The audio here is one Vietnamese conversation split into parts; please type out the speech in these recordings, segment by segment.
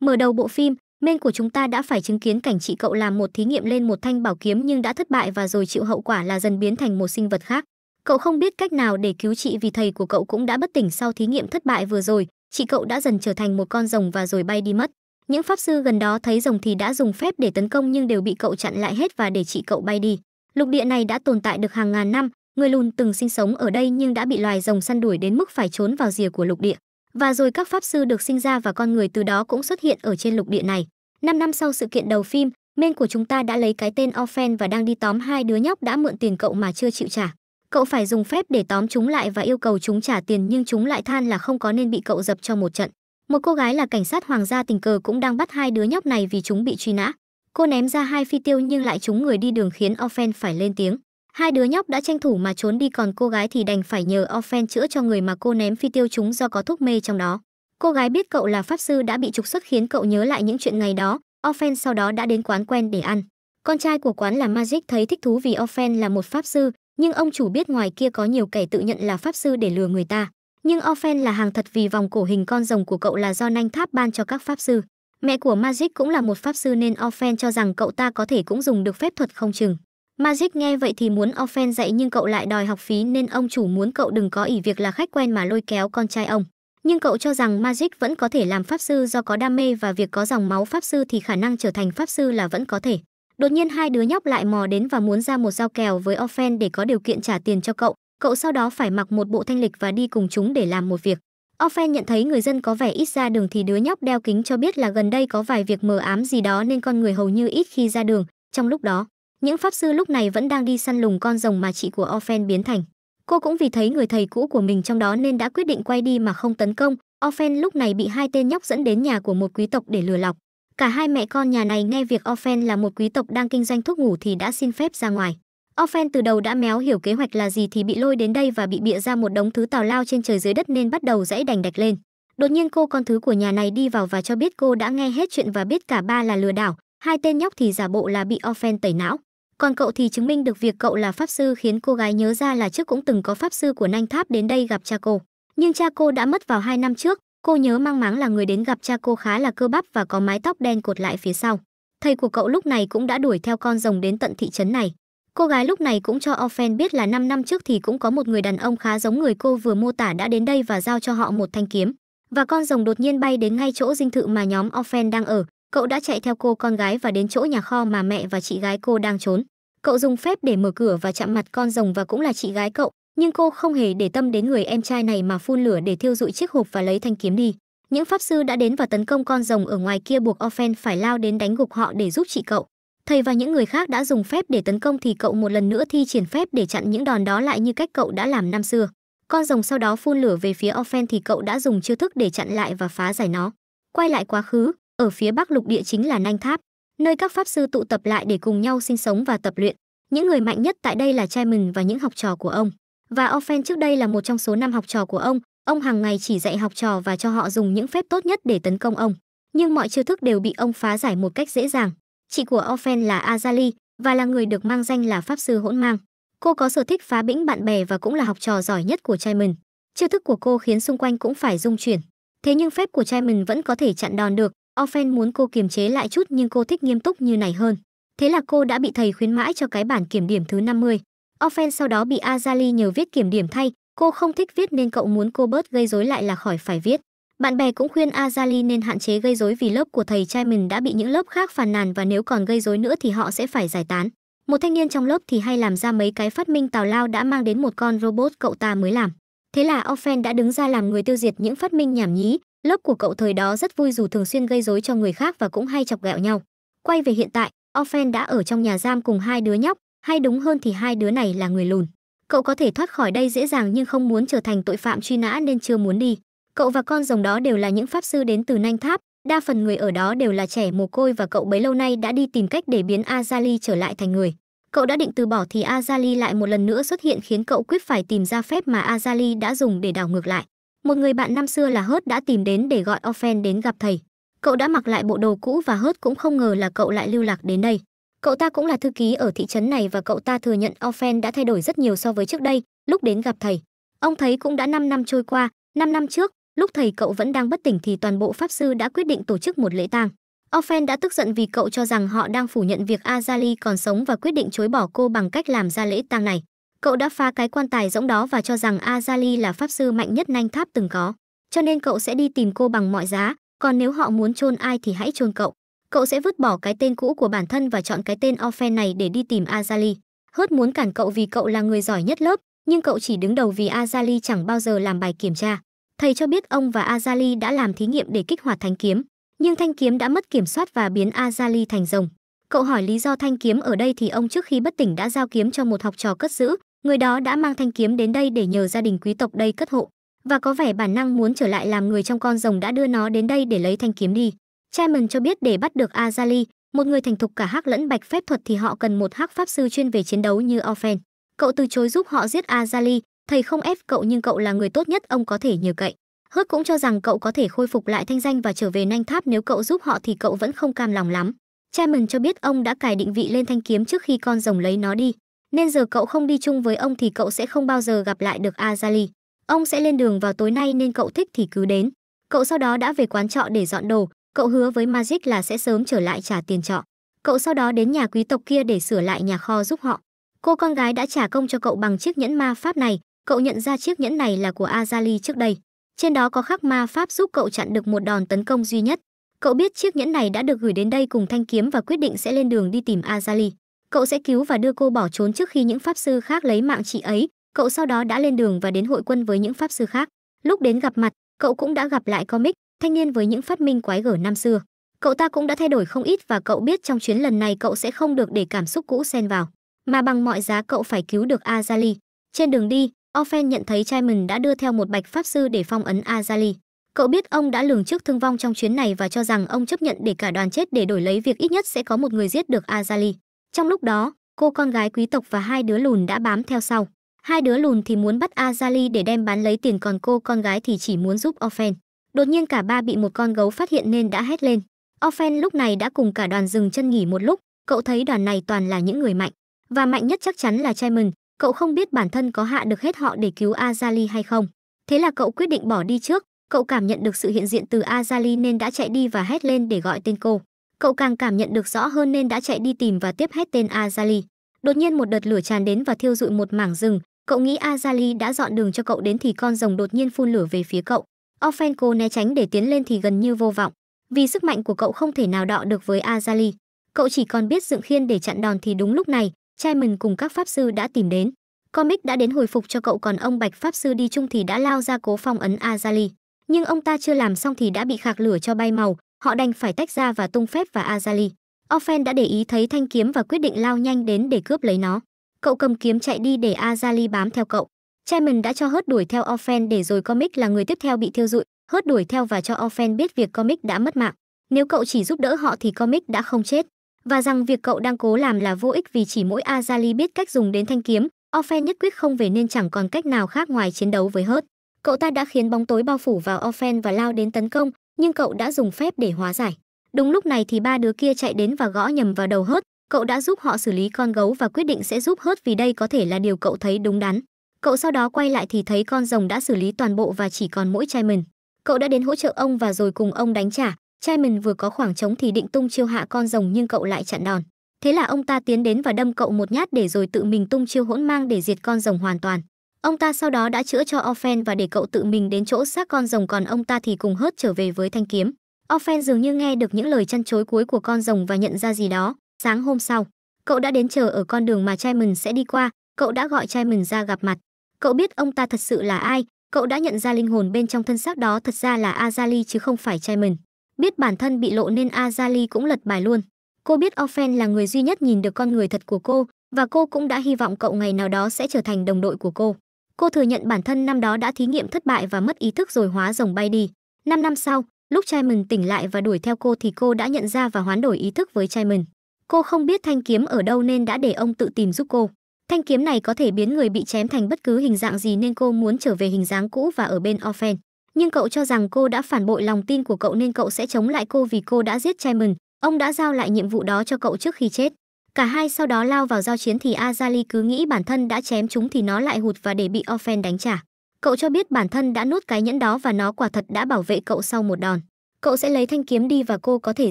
Mở đầu bộ phim, men của chúng ta đã phải chứng kiến cảnh chị cậu làm một thí nghiệm lên một thanh bảo kiếm nhưng đã thất bại và rồi chịu hậu quả là dần biến thành một sinh vật khác. Cậu không biết cách nào để cứu chị vì thầy của cậu cũng đã bất tỉnh sau thí nghiệm thất bại vừa rồi, chị cậu đã dần trở thành một con rồng và rồi bay đi mất. Những pháp sư gần đó thấy rồng thì đã dùng phép để tấn công nhưng đều bị cậu chặn lại hết và để chị cậu bay đi. Lục địa này đã tồn tại được hàng ngàn năm, người lùn từng sinh sống ở đây nhưng đã bị loài rồng săn đuổi đến mức phải trốn vào rìa của lục địa và rồi các pháp sư được sinh ra và con người từ đó cũng xuất hiện ở trên lục địa này. 5 năm sau sự kiện đầu phim, men của chúng ta đã lấy cái tên Orphan và đang đi tóm hai đứa nhóc đã mượn tiền cậu mà chưa chịu trả. Cậu phải dùng phép để tóm chúng lại và yêu cầu chúng trả tiền nhưng chúng lại than là không có nên bị cậu dập cho một trận. Một cô gái là cảnh sát hoàng gia tình cờ cũng đang bắt hai đứa nhóc này vì chúng bị truy nã. Cô ném ra hai phi tiêu nhưng lại trúng người đi đường khiến Orphan phải lên tiếng. Hai đứa nhóc đã tranh thủ mà trốn đi còn cô gái thì đành phải nhờ Offen chữa cho người mà cô ném phi tiêu chúng do có thuốc mê trong đó. Cô gái biết cậu là pháp sư đã bị trục xuất khiến cậu nhớ lại những chuyện ngày đó, Offen sau đó đã đến quán quen để ăn. Con trai của quán là Magic thấy thích thú vì Offen là một pháp sư, nhưng ông chủ biết ngoài kia có nhiều kẻ tự nhận là pháp sư để lừa người ta. Nhưng Offen là hàng thật vì vòng cổ hình con rồng của cậu là do nanh tháp ban cho các pháp sư. Mẹ của Magic cũng là một pháp sư nên Offen cho rằng cậu ta có thể cũng dùng được phép thuật không chừng. Magic nghe vậy thì muốn Offen dạy nhưng cậu lại đòi học phí nên ông chủ muốn cậu đừng có ỷ việc là khách quen mà lôi kéo con trai ông. Nhưng cậu cho rằng Magic vẫn có thể làm pháp sư do có đam mê và việc có dòng máu pháp sư thì khả năng trở thành pháp sư là vẫn có thể. Đột nhiên hai đứa nhóc lại mò đến và muốn ra một giao kèo với Offen để có điều kiện trả tiền cho cậu. Cậu sau đó phải mặc một bộ thanh lịch và đi cùng chúng để làm một việc. Offen nhận thấy người dân có vẻ ít ra đường thì đứa nhóc đeo kính cho biết là gần đây có vài việc mờ ám gì đó nên con người hầu như ít khi ra đường. Trong lúc đó, những pháp sư lúc này vẫn đang đi săn lùng con rồng mà chị của Ofen biến thành. Cô cũng vì thấy người thầy cũ của mình trong đó nên đã quyết định quay đi mà không tấn công. Ofen lúc này bị hai tên nhóc dẫn đến nhà của một quý tộc để lừa lọc. Cả hai mẹ con nhà này nghe việc Ofen là một quý tộc đang kinh doanh thuốc ngủ thì đã xin phép ra ngoài. Ofen từ đầu đã méo hiểu kế hoạch là gì thì bị lôi đến đây và bị bịa ra một đống thứ tào lao trên trời dưới đất nên bắt đầu dãy đành đạch lên. Đột nhiên cô con thứ của nhà này đi vào và cho biết cô đã nghe hết chuyện và biết cả ba là lừa đảo, hai tên nhóc thì giả bộ là bị Ofen tẩy não. Còn cậu thì chứng minh được việc cậu là pháp sư khiến cô gái nhớ ra là trước cũng từng có pháp sư của Nanh Tháp đến đây gặp cha cô. Nhưng cha cô đã mất vào hai năm trước, cô nhớ mang máng là người đến gặp cha cô khá là cơ bắp và có mái tóc đen cột lại phía sau. Thầy của cậu lúc này cũng đã đuổi theo con rồng đến tận thị trấn này. Cô gái lúc này cũng cho Offen biết là 5 năm trước thì cũng có một người đàn ông khá giống người cô vừa mô tả đã đến đây và giao cho họ một thanh kiếm. Và con rồng đột nhiên bay đến ngay chỗ dinh thự mà nhóm Offen đang ở, cậu đã chạy theo cô con gái và đến chỗ nhà kho mà mẹ và chị gái cô đang trốn cậu dùng phép để mở cửa và chạm mặt con rồng và cũng là chị gái cậu nhưng cô không hề để tâm đến người em trai này mà phun lửa để thiêu dụi chiếc hộp và lấy thanh kiếm đi những pháp sư đã đến và tấn công con rồng ở ngoài kia buộc offen phải lao đến đánh gục họ để giúp chị cậu thầy và những người khác đã dùng phép để tấn công thì cậu một lần nữa thi triển phép để chặn những đòn đó lại như cách cậu đã làm năm xưa con rồng sau đó phun lửa về phía offen thì cậu đã dùng chiêu thức để chặn lại và phá giải nó quay lại quá khứ ở phía Bắc lục địa chính là Nanh Tháp, nơi các pháp sư tụ tập lại để cùng nhau sinh sống và tập luyện. Những người mạnh nhất tại đây là trai Simon và những học trò của ông. Và Offen trước đây là một trong số năm học trò của ông, ông hàng ngày chỉ dạy học trò và cho họ dùng những phép tốt nhất để tấn công ông. Nhưng mọi chiêu thức đều bị ông phá giải một cách dễ dàng. Chị của Offen là Azali và là người được mang danh là pháp sư hỗn mang. Cô có sở thích phá bĩnh bạn bè và cũng là học trò giỏi nhất của trai Simon. Chiêu thức của cô khiến xung quanh cũng phải rung chuyển. Thế nhưng phép của trai Simon vẫn có thể chặn đòn được, Ofen muốn cô kiềm chế lại chút nhưng cô thích nghiêm túc như này hơn. Thế là cô đã bị thầy khuyến mãi cho cái bản kiểm điểm thứ 50. Ofen sau đó bị Azali nhờ viết kiểm điểm thay, cô không thích viết nên cậu muốn cô bớt gây rối lại là khỏi phải viết. Bạn bè cũng khuyên Azali nên hạn chế gây rối vì lớp của thầy trai mình đã bị những lớp khác phàn nàn và nếu còn gây rối nữa thì họ sẽ phải giải tán. Một thanh niên trong lớp thì hay làm ra mấy cái phát minh tào lao đã mang đến một con robot cậu ta mới làm. Thế là Offen đã đứng ra làm người tiêu diệt những phát minh nhảm nhí, Lớp của cậu thời đó rất vui dù thường xuyên gây rối cho người khác và cũng hay chọc ghẹo nhau. Quay về hiện tại, Offen đã ở trong nhà giam cùng hai đứa nhóc, hay đúng hơn thì hai đứa này là người lùn. Cậu có thể thoát khỏi đây dễ dàng nhưng không muốn trở thành tội phạm truy nã nên chưa muốn đi. Cậu và con rồng đó đều là những pháp sư đến từ Nanh Tháp, đa phần người ở đó đều là trẻ mồ côi và cậu bấy lâu nay đã đi tìm cách để biến Azali trở lại thành người. Cậu đã định từ bỏ thì Azali lại một lần nữa xuất hiện khiến cậu quyết phải tìm ra phép mà Azali đã dùng để đảo ngược lại một người bạn năm xưa là Hớt đã tìm đến để gọi Offen đến gặp thầy. Cậu đã mặc lại bộ đồ cũ và Hớt cũng không ngờ là cậu lại lưu lạc đến đây. Cậu ta cũng là thư ký ở thị trấn này và cậu ta thừa nhận Offen đã thay đổi rất nhiều so với trước đây, lúc đến gặp thầy. Ông thấy cũng đã 5 năm trôi qua, 5 năm trước, lúc thầy cậu vẫn đang bất tỉnh thì toàn bộ pháp sư đã quyết định tổ chức một lễ tang. Offen đã tức giận vì cậu cho rằng họ đang phủ nhận việc Azali còn sống và quyết định chối bỏ cô bằng cách làm ra lễ tang này. Cậu đã phá cái quan tài rỗng đó và cho rằng Azali là pháp sư mạnh nhất nanh tháp từng có. Cho nên cậu sẽ đi tìm cô bằng mọi giá, còn nếu họ muốn chôn ai thì hãy chôn cậu. Cậu sẽ vứt bỏ cái tên cũ của bản thân và chọn cái tên Orphan này để đi tìm Azali. Hớt muốn cản cậu vì cậu là người giỏi nhất lớp, nhưng cậu chỉ đứng đầu vì Azali chẳng bao giờ làm bài kiểm tra. Thầy cho biết ông và Azali đã làm thí nghiệm để kích hoạt thanh kiếm, nhưng thanh kiếm đã mất kiểm soát và biến Azali thành rồng. Cậu hỏi lý do thanh kiếm ở đây thì ông trước khi bất tỉnh đã giao kiếm cho một học trò cất giữ, Người đó đã mang thanh kiếm đến đây để nhờ gia đình quý tộc đây cất hộ, và có vẻ bản năng muốn trở lại làm người trong con rồng đã đưa nó đến đây để lấy thanh kiếm đi. Chairman cho biết để bắt được Azali, một người thành thục cả hắc lẫn bạch phép thuật thì họ cần một hắc pháp sư chuyên về chiến đấu như Orphan. Cậu từ chối giúp họ giết Azali, thầy không ép cậu nhưng cậu là người tốt nhất ông có thể nhờ cậy. Hớt cũng cho rằng cậu có thể khôi phục lại thanh danh và trở về nanh tháp nếu cậu giúp họ thì cậu vẫn không cam lòng lắm. Chairman cho biết ông đã cài định vị lên thanh kiếm trước khi con rồng lấy nó đi nên giờ cậu không đi chung với ông thì cậu sẽ không bao giờ gặp lại được Azali. Ông sẽ lên đường vào tối nay nên cậu thích thì cứ đến. Cậu sau đó đã về quán trọ để dọn đồ, cậu hứa với Magic là sẽ sớm trở lại trả tiền trọ. Cậu sau đó đến nhà quý tộc kia để sửa lại nhà kho giúp họ. Cô con gái đã trả công cho cậu bằng chiếc nhẫn ma pháp này, cậu nhận ra chiếc nhẫn này là của Azali trước đây. Trên đó có khắc ma pháp giúp cậu chặn được một đòn tấn công duy nhất. Cậu biết chiếc nhẫn này đã được gửi đến đây cùng thanh kiếm và quyết định sẽ lên đường đi tìm Azali cậu sẽ cứu và đưa cô bỏ trốn trước khi những pháp sư khác lấy mạng chị ấy cậu sau đó đã lên đường và đến hội quân với những pháp sư khác lúc đến gặp mặt cậu cũng đã gặp lại comic thanh niên với những phát minh quái gở năm xưa cậu ta cũng đã thay đổi không ít và cậu biết trong chuyến lần này cậu sẽ không được để cảm xúc cũ xen vào mà bằng mọi giá cậu phải cứu được azali trên đường đi ofen nhận thấy Chaiman đã đưa theo một bạch pháp sư để phong ấn azali cậu biết ông đã lường trước thương vong trong chuyến này và cho rằng ông chấp nhận để cả đoàn chết để đổi lấy việc ít nhất sẽ có một người giết được azali trong lúc đó, cô con gái quý tộc và hai đứa lùn đã bám theo sau. Hai đứa lùn thì muốn bắt Azali để đem bán lấy tiền còn cô con gái thì chỉ muốn giúp Offen. Đột nhiên cả ba bị một con gấu phát hiện nên đã hét lên. Offen lúc này đã cùng cả đoàn dừng chân nghỉ một lúc, cậu thấy đoàn này toàn là những người mạnh. Và mạnh nhất chắc chắn là Chaimon, cậu không biết bản thân có hạ được hết họ để cứu Azali hay không. Thế là cậu quyết định bỏ đi trước, cậu cảm nhận được sự hiện diện từ Azali nên đã chạy đi và hét lên để gọi tên cô. Cậu càng cảm nhận được rõ hơn nên đã chạy đi tìm và tiếp hết tên Azali. Đột nhiên một đợt lửa tràn đến và thiêu dụi một mảng rừng, cậu nghĩ Azali đã dọn đường cho cậu đến thì con rồng đột nhiên phun lửa về phía cậu. Ofenko né tránh để tiến lên thì gần như vô vọng, vì sức mạnh của cậu không thể nào đọ được với Azali. Cậu chỉ còn biết dựng khiên để chặn đòn thì đúng lúc này, Chairman cùng các pháp sư đã tìm đến. Comic đã đến hồi phục cho cậu còn ông Bạch Pháp Sư đi chung thì đã lao ra cố phong ấn Azali. Nhưng ông ta chưa làm xong thì đã bị khạc lửa cho bay màu, họ đành phải tách ra và tung phép và Azali. Ophen đã để ý thấy thanh kiếm và quyết định lao nhanh đến để cướp lấy nó. Cậu cầm kiếm chạy đi để Azali bám theo cậu. Chairman đã cho hớt đuổi theo Ophen để rồi Comic là người tiếp theo bị thiêu dụi, hớt đuổi theo và cho Ophen biết việc Comic đã mất mạng. Nếu cậu chỉ giúp đỡ họ thì Comic đã không chết và rằng việc cậu đang cố làm là vô ích vì chỉ mỗi Azali biết cách dùng đến thanh kiếm, Ophen nhất quyết không về nên chẳng còn cách nào khác ngoài chiến đấu với hớt. Cậu ta đã khiến bóng tối bao phủ vào Ophen và lao đến tấn công, nhưng cậu đã dùng phép để hóa giải. Đúng lúc này thì ba đứa kia chạy đến và gõ nhầm vào đầu hớt, cậu đã giúp họ xử lý con gấu và quyết định sẽ giúp hớt vì đây có thể là điều cậu thấy đúng đắn. Cậu sau đó quay lại thì thấy con rồng đã xử lý toàn bộ và chỉ còn mỗi chai mình. Cậu đã đến hỗ trợ ông và rồi cùng ông đánh trả. Chai mình vừa có khoảng trống thì định tung chiêu hạ con rồng nhưng cậu lại chặn đòn. Thế là ông ta tiến đến và đâm cậu một nhát để rồi tự mình tung chiêu hỗn mang để diệt con rồng hoàn toàn. Ông ta sau đó đã chữa cho Offen và để cậu tự mình đến chỗ xác con rồng còn ông ta thì cùng hớt trở về với thanh kiếm. Offen dường như nghe được những lời chăn chối cuối của con rồng và nhận ra gì đó. Sáng hôm sau, cậu đã đến chờ ở con đường mà Chaimin sẽ đi qua, cậu đã gọi Chaimin ra gặp mặt. Cậu biết ông ta thật sự là ai, cậu đã nhận ra linh hồn bên trong thân xác đó thật ra là Azali chứ không phải Chaimin. Biết bản thân bị lộ nên Azali cũng lật bài luôn. Cô biết Offen là người duy nhất nhìn được con người thật của cô và cô cũng đã hy vọng cậu ngày nào đó sẽ trở thành đồng đội của cô. Cô thừa nhận bản thân năm đó đã thí nghiệm thất bại và mất ý thức rồi hóa rồng bay đi. 5 năm sau, lúc trai mừng tỉnh lại và đuổi theo cô thì cô đã nhận ra và hoán đổi ý thức với trai mừng Cô không biết thanh kiếm ở đâu nên đã để ông tự tìm giúp cô. Thanh kiếm này có thể biến người bị chém thành bất cứ hình dạng gì nên cô muốn trở về hình dáng cũ và ở bên Orphan. Nhưng cậu cho rằng cô đã phản bội lòng tin của cậu nên cậu sẽ chống lại cô vì cô đã giết mừng Ông đã giao lại nhiệm vụ đó cho cậu trước khi chết. Cả hai sau đó lao vào giao chiến thì Azali cứ nghĩ bản thân đã chém chúng thì nó lại hụt và để bị Ofen đánh trả. Cậu cho biết bản thân đã nuốt cái nhẫn đó và nó quả thật đã bảo vệ cậu sau một đòn. Cậu sẽ lấy thanh kiếm đi và cô có thể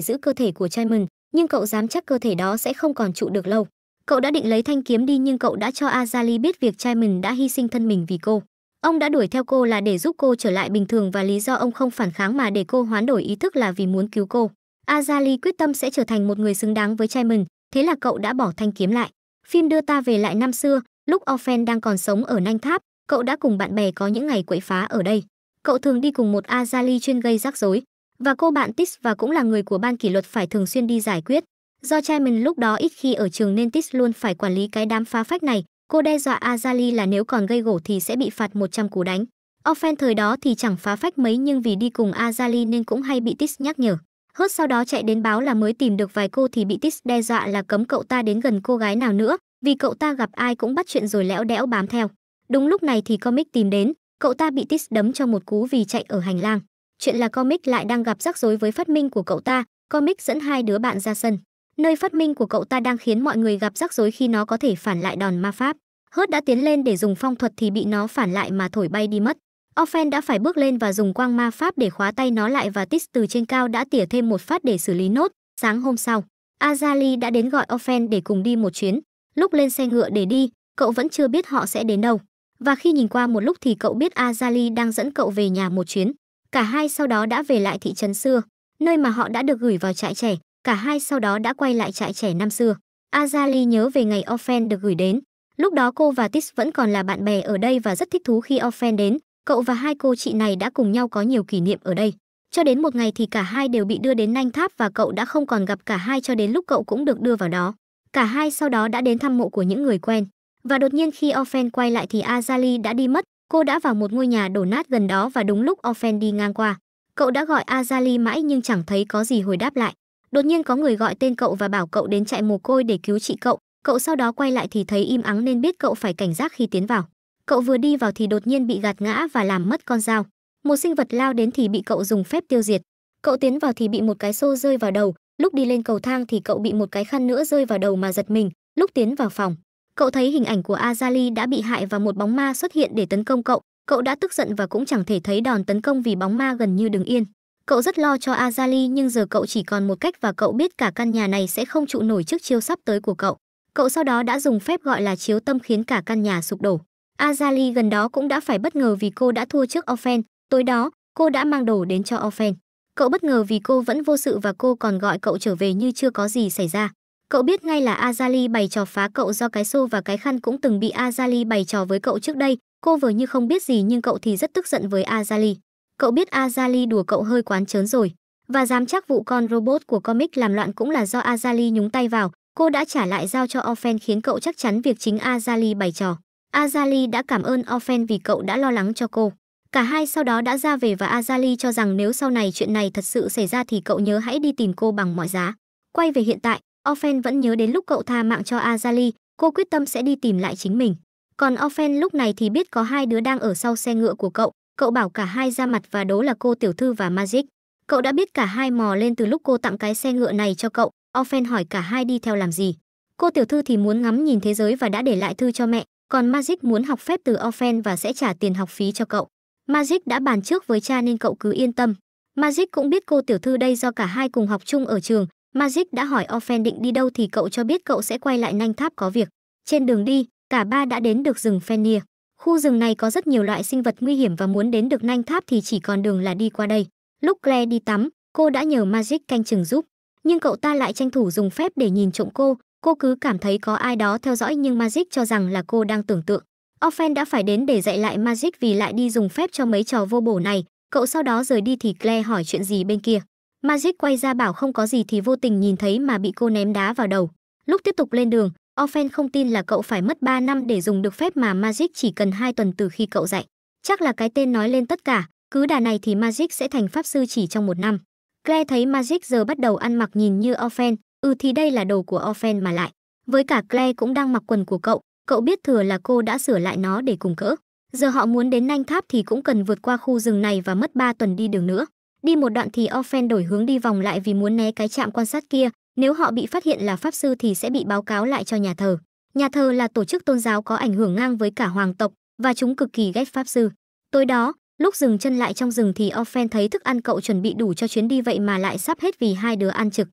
giữ cơ thể của Simon, nhưng cậu dám chắc cơ thể đó sẽ không còn trụ được lâu. Cậu đã định lấy thanh kiếm đi nhưng cậu đã cho Azali biết việc Simon đã hy sinh thân mình vì cô. Ông đã đuổi theo cô là để giúp cô trở lại bình thường và lý do ông không phản kháng mà để cô hoán đổi ý thức là vì muốn cứu cô. Azali quyết tâm sẽ trở thành một người xứng đáng với Simon, thế là cậu đã bỏ thanh kiếm lại. Phim đưa ta về lại năm xưa, lúc Offen đang còn sống ở Nanh Tháp, cậu đã cùng bạn bè có những ngày quậy phá ở đây. Cậu thường đi cùng một Azali chuyên gây rắc rối, và cô bạn Tis và cũng là người của ban kỷ luật phải thường xuyên đi giải quyết. Do Chaiman lúc đó ít khi ở trường nên Tis luôn phải quản lý cái đám phá phách này, cô đe dọa Azali là nếu còn gây gổ thì sẽ bị phạt 100 cú đánh. Offen thời đó thì chẳng phá phách mấy nhưng vì đi cùng Azali nên cũng hay bị Tis nhắc nhở. Hớt sau đó chạy đến báo là mới tìm được vài cô thì bị Tis đe dọa là cấm cậu ta đến gần cô gái nào nữa, vì cậu ta gặp ai cũng bắt chuyện rồi lẽo đẽo bám theo. Đúng lúc này thì Comic tìm đến, cậu ta bị Tis đấm cho một cú vì chạy ở hành lang. Chuyện là Comic lại đang gặp rắc rối với phát minh của cậu ta, Comic dẫn hai đứa bạn ra sân. Nơi phát minh của cậu ta đang khiến mọi người gặp rắc rối khi nó có thể phản lại đòn ma pháp. Hớt đã tiến lên để dùng phong thuật thì bị nó phản lại mà thổi bay đi mất. Offen đã phải bước lên và dùng quang ma pháp để khóa tay nó lại và Tis từ trên cao đã tỉa thêm một phát để xử lý nốt. Sáng hôm sau, Azali đã đến gọi Offen để cùng đi một chuyến. Lúc lên xe ngựa để đi, cậu vẫn chưa biết họ sẽ đến đâu. Và khi nhìn qua một lúc thì cậu biết Azali đang dẫn cậu về nhà một chuyến. Cả hai sau đó đã về lại thị trấn xưa, nơi mà họ đã được gửi vào trại trẻ. Cả hai sau đó đã quay lại trại trẻ năm xưa. Azali nhớ về ngày Offen được gửi đến. Lúc đó cô và Tis vẫn còn là bạn bè ở đây và rất thích thú khi Offen đến, cậu và hai cô chị này đã cùng nhau có nhiều kỷ niệm ở đây. Cho đến một ngày thì cả hai đều bị đưa đến Nanh Tháp và cậu đã không còn gặp cả hai cho đến lúc cậu cũng được đưa vào đó. Cả hai sau đó đã đến thăm mộ của những người quen. Và đột nhiên khi Ofen quay lại thì Azali đã đi mất, cô đã vào một ngôi nhà đổ nát gần đó và đúng lúc Ofen đi ngang qua. Cậu đã gọi Azali mãi nhưng chẳng thấy có gì hồi đáp lại. Đột nhiên có người gọi tên cậu và bảo cậu đến trại mồ côi để cứu chị cậu. Cậu sau đó quay lại thì thấy im ắng nên biết cậu phải cảnh giác khi tiến vào. Cậu vừa đi vào thì đột nhiên bị gạt ngã và làm mất con dao. Một sinh vật lao đến thì bị cậu dùng phép tiêu diệt. Cậu tiến vào thì bị một cái xô rơi vào đầu, lúc đi lên cầu thang thì cậu bị một cái khăn nữa rơi vào đầu mà giật mình, lúc tiến vào phòng. Cậu thấy hình ảnh của Azali đã bị hại và một bóng ma xuất hiện để tấn công cậu, cậu đã tức giận và cũng chẳng thể thấy đòn tấn công vì bóng ma gần như đứng yên. Cậu rất lo cho Azali nhưng giờ cậu chỉ còn một cách và cậu biết cả căn nhà này sẽ không trụ nổi trước chiêu sắp tới của cậu. Cậu sau đó đã dùng phép gọi là chiếu tâm khiến cả căn nhà sụp đổ. Azali gần đó cũng đã phải bất ngờ vì cô đã thua trước Ofen, tối đó cô đã mang đồ đến cho Ofen. Cậu bất ngờ vì cô vẫn vô sự và cô còn gọi cậu trở về như chưa có gì xảy ra. Cậu biết ngay là Azali bày trò phá cậu do cái xô và cái khăn cũng từng bị Azali bày trò với cậu trước đây, cô vừa như không biết gì nhưng cậu thì rất tức giận với Azali. Cậu biết Azali đùa cậu hơi quán trớn rồi, và dám chắc vụ con robot của comic làm loạn cũng là do Azali nhúng tay vào, cô đã trả lại giao cho Ofen khiến cậu chắc chắn việc chính Azali bày trò. Azali đã cảm ơn Ofen vì cậu đã lo lắng cho cô. Cả hai sau đó đã ra về và Azali cho rằng nếu sau này chuyện này thật sự xảy ra thì cậu nhớ hãy đi tìm cô bằng mọi giá. Quay về hiện tại, Ofen vẫn nhớ đến lúc cậu tha mạng cho Azali, cô quyết tâm sẽ đi tìm lại chính mình. Còn Ofen lúc này thì biết có hai đứa đang ở sau xe ngựa của cậu, cậu bảo cả hai ra mặt và đố là cô tiểu thư và Magic. Cậu đã biết cả hai mò lên từ lúc cô tặng cái xe ngựa này cho cậu, Ofen hỏi cả hai đi theo làm gì. Cô tiểu thư thì muốn ngắm nhìn thế giới và đã để lại thư cho mẹ, còn Magic muốn học phép từ Ofen và sẽ trả tiền học phí cho cậu. Magic đã bàn trước với cha nên cậu cứ yên tâm. Magic cũng biết cô tiểu thư đây do cả hai cùng học chung ở trường. Magic đã hỏi Ofen định đi đâu thì cậu cho biết cậu sẽ quay lại Nanh tháp có việc. Trên đường đi, cả ba đã đến được rừng Fenir. Khu rừng này có rất nhiều loại sinh vật nguy hiểm và muốn đến được Nanh tháp thì chỉ còn đường là đi qua đây. Lúc Claire đi tắm, cô đã nhờ Magic canh chừng giúp. Nhưng cậu ta lại tranh thủ dùng phép để nhìn trộm cô, Cô cứ cảm thấy có ai đó theo dõi nhưng Magic cho rằng là cô đang tưởng tượng. Offen đã phải đến để dạy lại Magic vì lại đi dùng phép cho mấy trò vô bổ này. Cậu sau đó rời đi thì Claire hỏi chuyện gì bên kia. Magic quay ra bảo không có gì thì vô tình nhìn thấy mà bị cô ném đá vào đầu. Lúc tiếp tục lên đường, Offen không tin là cậu phải mất 3 năm để dùng được phép mà Magic chỉ cần 2 tuần từ khi cậu dạy. Chắc là cái tên nói lên tất cả, cứ đà này thì Magic sẽ thành pháp sư chỉ trong một năm. Claire thấy Magic giờ bắt đầu ăn mặc nhìn như Offen, Ừ thì đây là đồ của Offen mà lại. Với cả Claire cũng đang mặc quần của cậu, cậu biết thừa là cô đã sửa lại nó để cùng cỡ. Giờ họ muốn đến Nanh Tháp thì cũng cần vượt qua khu rừng này và mất 3 tuần đi đường nữa. Đi một đoạn thì Offen đổi hướng đi vòng lại vì muốn né cái trạm quan sát kia, nếu họ bị phát hiện là pháp sư thì sẽ bị báo cáo lại cho nhà thờ. Nhà thờ là tổ chức tôn giáo có ảnh hưởng ngang với cả hoàng tộc và chúng cực kỳ ghét pháp sư. Tối đó, lúc dừng chân lại trong rừng thì Offen thấy thức ăn cậu chuẩn bị đủ cho chuyến đi vậy mà lại sắp hết vì hai đứa ăn trực.